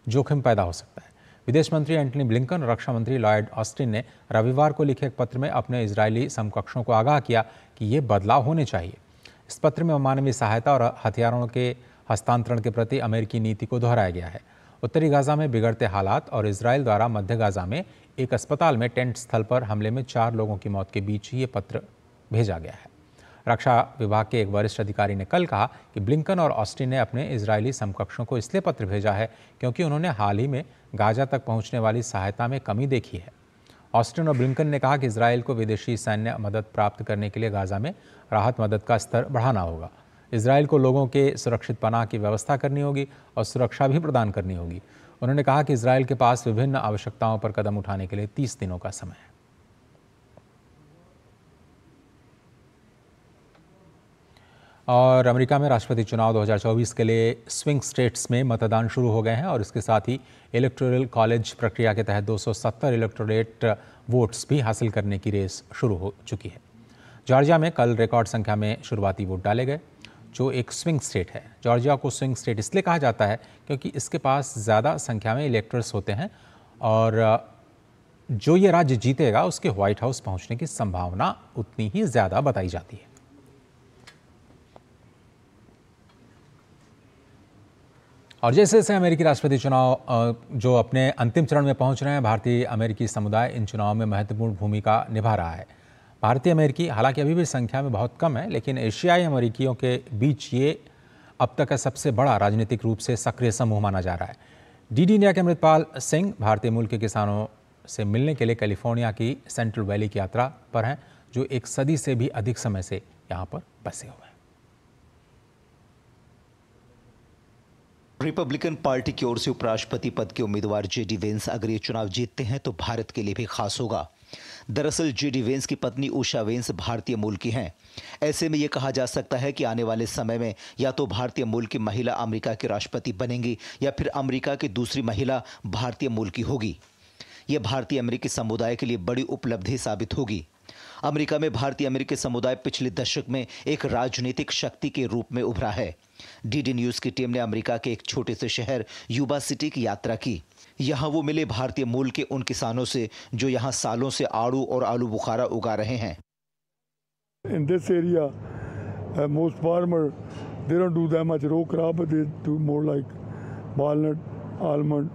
जोखिम पैदा हो सकता है विदेश मंत्री एंटनी ब्लिंकन और रक्षा मंत्री लॉयड ऑस्टिन ने रविवार को लिखे एक पत्र में अपने इजरायली समकक्षों को आगाह किया कि ये बदलाव होने चाहिए इस पत्र में मानवीय सहायता और हथियारों के हस्तांतरण के प्रति अमेरिकी नीति को दोहराया गया है उत्तरी गाजा में बिगड़ते हालात और इसराइल द्वारा मध्य गाजा में एक अस्पताल में टेंट स्थल पर हमले में चार लोगों की मौत के बीच ये पत्र भेजा गया है रक्षा विभाग के एक वरिष्ठ अधिकारी ने कल कहा कि ब्लिंकन और ऑस्टिन ने अपने इजरायली समकक्षों को इसलिए पत्र भेजा है क्योंकि उन्होंने हाल ही में गाजा तक पहुंचने वाली सहायता में कमी देखी है ऑस्टिन और ब्लिंकन ने कहा कि इसराइल को विदेशी सैन्य मदद प्राप्त करने के लिए गाजा में राहत मदद का स्तर बढ़ाना होगा इसराइल को लोगों के सुरक्षित पनाह की व्यवस्था करनी होगी और सुरक्षा भी प्रदान करनी होगी उन्होंने कहा कि इसराइल के पास विभिन्न आवश्यकताओं पर कदम उठाने के लिए तीस दिनों का समय है और अमेरिका में राष्ट्रपति चुनाव 2024 के लिए स्विंग स्टेट्स में मतदान शुरू हो गए हैं और इसके साथ ही इलेक्टोरल कॉलेज प्रक्रिया के तहत 270 इलेक्टोरेट वोट्स भी हासिल करने की रेस शुरू हो चुकी है जॉर्जिया में कल रिकॉर्ड संख्या में शुरुआती वोट डाले गए जो एक स्विंग स्टेट है जॉर्जिया को स्विंग स्टेट इसलिए कहा जाता है क्योंकि इसके पास ज़्यादा संख्या में इलेक्टर्स होते हैं और जो ये राज्य जीतेगा उसके व्हाइट हाउस पहुंचने की संभावना उतनी ही ज़्यादा बताई जाती है और जैसे जैसे अमेरिकी राष्ट्रपति चुनाव जो अपने अंतिम चरण में पहुंच रहे हैं भारतीय अमेरिकी समुदाय इन चुनाव में महत्वपूर्ण भूमिका निभा रहा है भारतीय अमेरिकी हालांकि अभी भी संख्या में बहुत कम है लेकिन एशियाई अमेरिकियों के बीच ये अब तक का सबसे बड़ा राजनीतिक रूप से सक्रिय समूह माना जा रहा है डीडी इंडिया के अमृतपाल सिंह भारतीय मूल के किसानों से मिलने के लिए कैलिफोर्निया की सेंट्रल वैली की यात्रा पर हैं जो एक सदी से भी अधिक समय से यहाँ पर बसे हुए हैं रिपब्लिकन पार्टी की ओर से उपराष्ट्रपति पद के उम्मीदवार जेडी वेंस अगर ये चुनाव जीतते हैं तो भारत के लिए भी खास होगा दरअसल जीडी वेंस की पत्नी उषा वेंस भारतीय मूल की हैं ऐसे में ये कहा जा सकता है कि आने वाले समय में या तो भारतीय मूल की महिला अमेरिका की राष्ट्रपति बनेंगी या फिर अमेरिका की दूसरी महिला भारतीय मूल की होगी ये भारतीय अमेरिकी समुदाय के लिए बड़ी उपलब्धि साबित होगी अमेरिका में भारतीय अमेरिकी समुदाय पिछले दशक में एक राजनीतिक शक्ति के रूप में उभरा है डीडी न्यूज की टीम ने अमेरिका के एक छोटे से शहर यूबा सिटी की यात्रा की यहाँ वो मिले भारतीय मूल के उन किसानों से जो यहाँ सालों से आड़ू और आलू बुखारा उगा रहे हैं in this area most farmer they don't do that much row crop they do more like walnut almond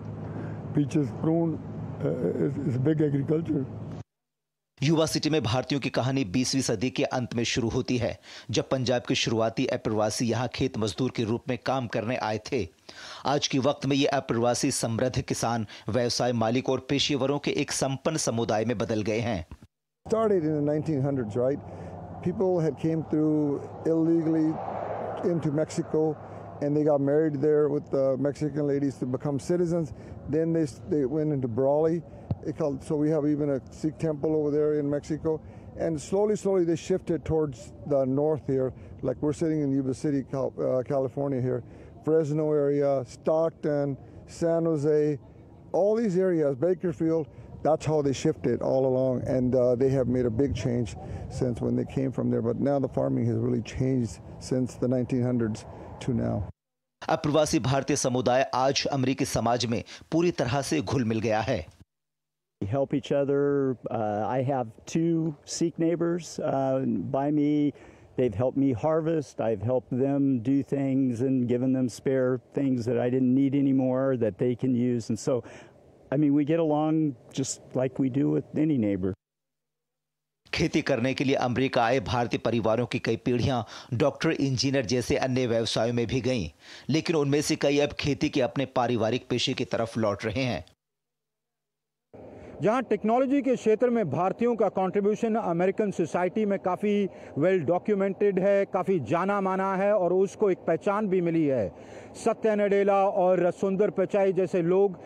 peaches prune is big agriculture Yuba City में भारतीयों की कहानी 20वीं सदी के अंत में शुरू होती है जब पंजाब के शुरुआती अप्रवासी यहाँ खेत मजदूर के रूप में काम करने आए थे आज के वक्त में ये अप्रवासी समृद्ध किसान व्यवसाय मालिक और पेशेवरों के एक संपन्न समुदाय में बदल गए हैं Started in the 1900s, right? People had came through illegally into Mexico, and they got married there with the Mexican ladies to become citizens. Then they, they went into Brawley. called, so we have even a Sikh temple over there in Mexico. And slowly, slowly, they shifted towards the north here. Like we're sitting in Yuba City, uh, California here, Fresno area, Stockton, San Jose, all these areas, Bakerfield. That's how they shifted all along, and uh, they have made a big change since when they came from there. But now the farming has really changed since the 1900s to now. अप्रवासी भारतीय समुदाय आज अमेरिकी समाज में पूरी तरह से घुल मिल गया है help each other. Uh, I have two Sikh neighbors uh, by me. They've helped me harvest. I've helped them do things and given them spare things that I didn't need anymore that they can use. And so, I mean, we get along just like we do with any neighbor. खेती करने के लिए अमेरिका आए भारतीय परिवारों की कई पीढ़ियां डॉक्टर इंजीनियर जैसे अन्य व्यवसायों में भी गईं, लेकिन उनमें से कई अब खेती के अपने पारिवारिक पेशे की तरफ लौट रहे हैं जहां टेक्नोलॉजी के क्षेत्र में भारतीयों का कंट्रीब्यूशन अमेरिकन सोसाइटी में काफ़ी वेल डॉक्यूमेंटेड है काफ़ी जाना माना है और उसको एक पहचान भी मिली है सत्य नडेला और सुंदर पिचाई जैसे लोग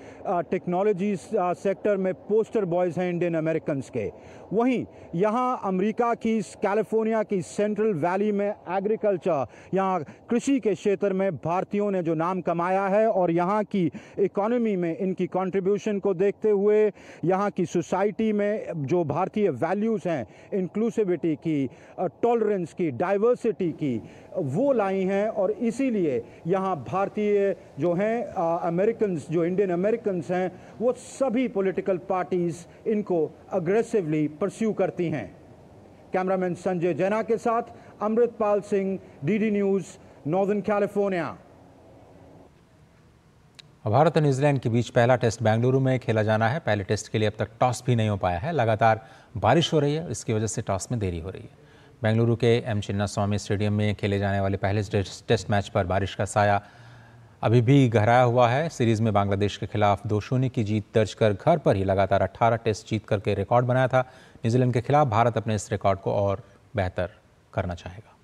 टेक्नोलॉजी सेक्टर में पोस्टर बॉयज़ हैं इंडियन अमेरिकन के वहीं यहाँ अमेरिका की कैलिफोर्निया की सेंट्रल वैली में एग्रीकल्चर यहाँ कृषि के क्षेत्र में भारतीयों ने जो नाम कमाया है और यहाँ की इकोनॉमी में इनकी कंट्रीब्यूशन को देखते हुए यहाँ की सोसाइटी में जो भारतीय वैल्यूज़ हैं इंक्लूसिविटी की टॉलरेंस की डाइवर्सिटी की वो लाई हैं और इसीलिए यहाँ भारतीय जो हैं अमेरिकन जो इंडियन अमेरिकन हैं वो सभी पॉलिटिकल पार्टीज़ इनको अग्रेसिवली परस्यू करती हैं कैमरामैन संजय जैना के साथ Amritpal Singh DD news Northern California Bharat और न्यूजीलैंड के बीच पहला टेस्ट बेंगलुरु में खेला जाना है पहले टेस्ट के लिए अब तक टॉस भी नहीं हो पाया है लगातार बारिश हो रही है इसकी वजह से टॉस में देरी हो रही है बेंगलुरु के एम चिन्ना स्वामी स्टेडियम में खेले जाने वाले पहले टेस्ट मैच पर बारिश का साया अभी भी गहराया हुआ है सीरीज में बांग्लादेश के खिलाफ दो शून्य की जीत दर्ज कर घर पर ही लगातार अट्ठारह टेस्ट जीत करके रिकॉर्ड बनाया था न्यूजीलैंड के खिलाफ भारत अपने इस रिकॉर्ड को और बेहतर करना चाहेगा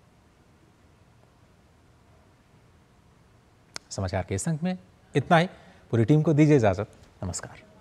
समाचार के अंक में इतना ही पूरी टीम को दीजिए इजाज़त नमस्कार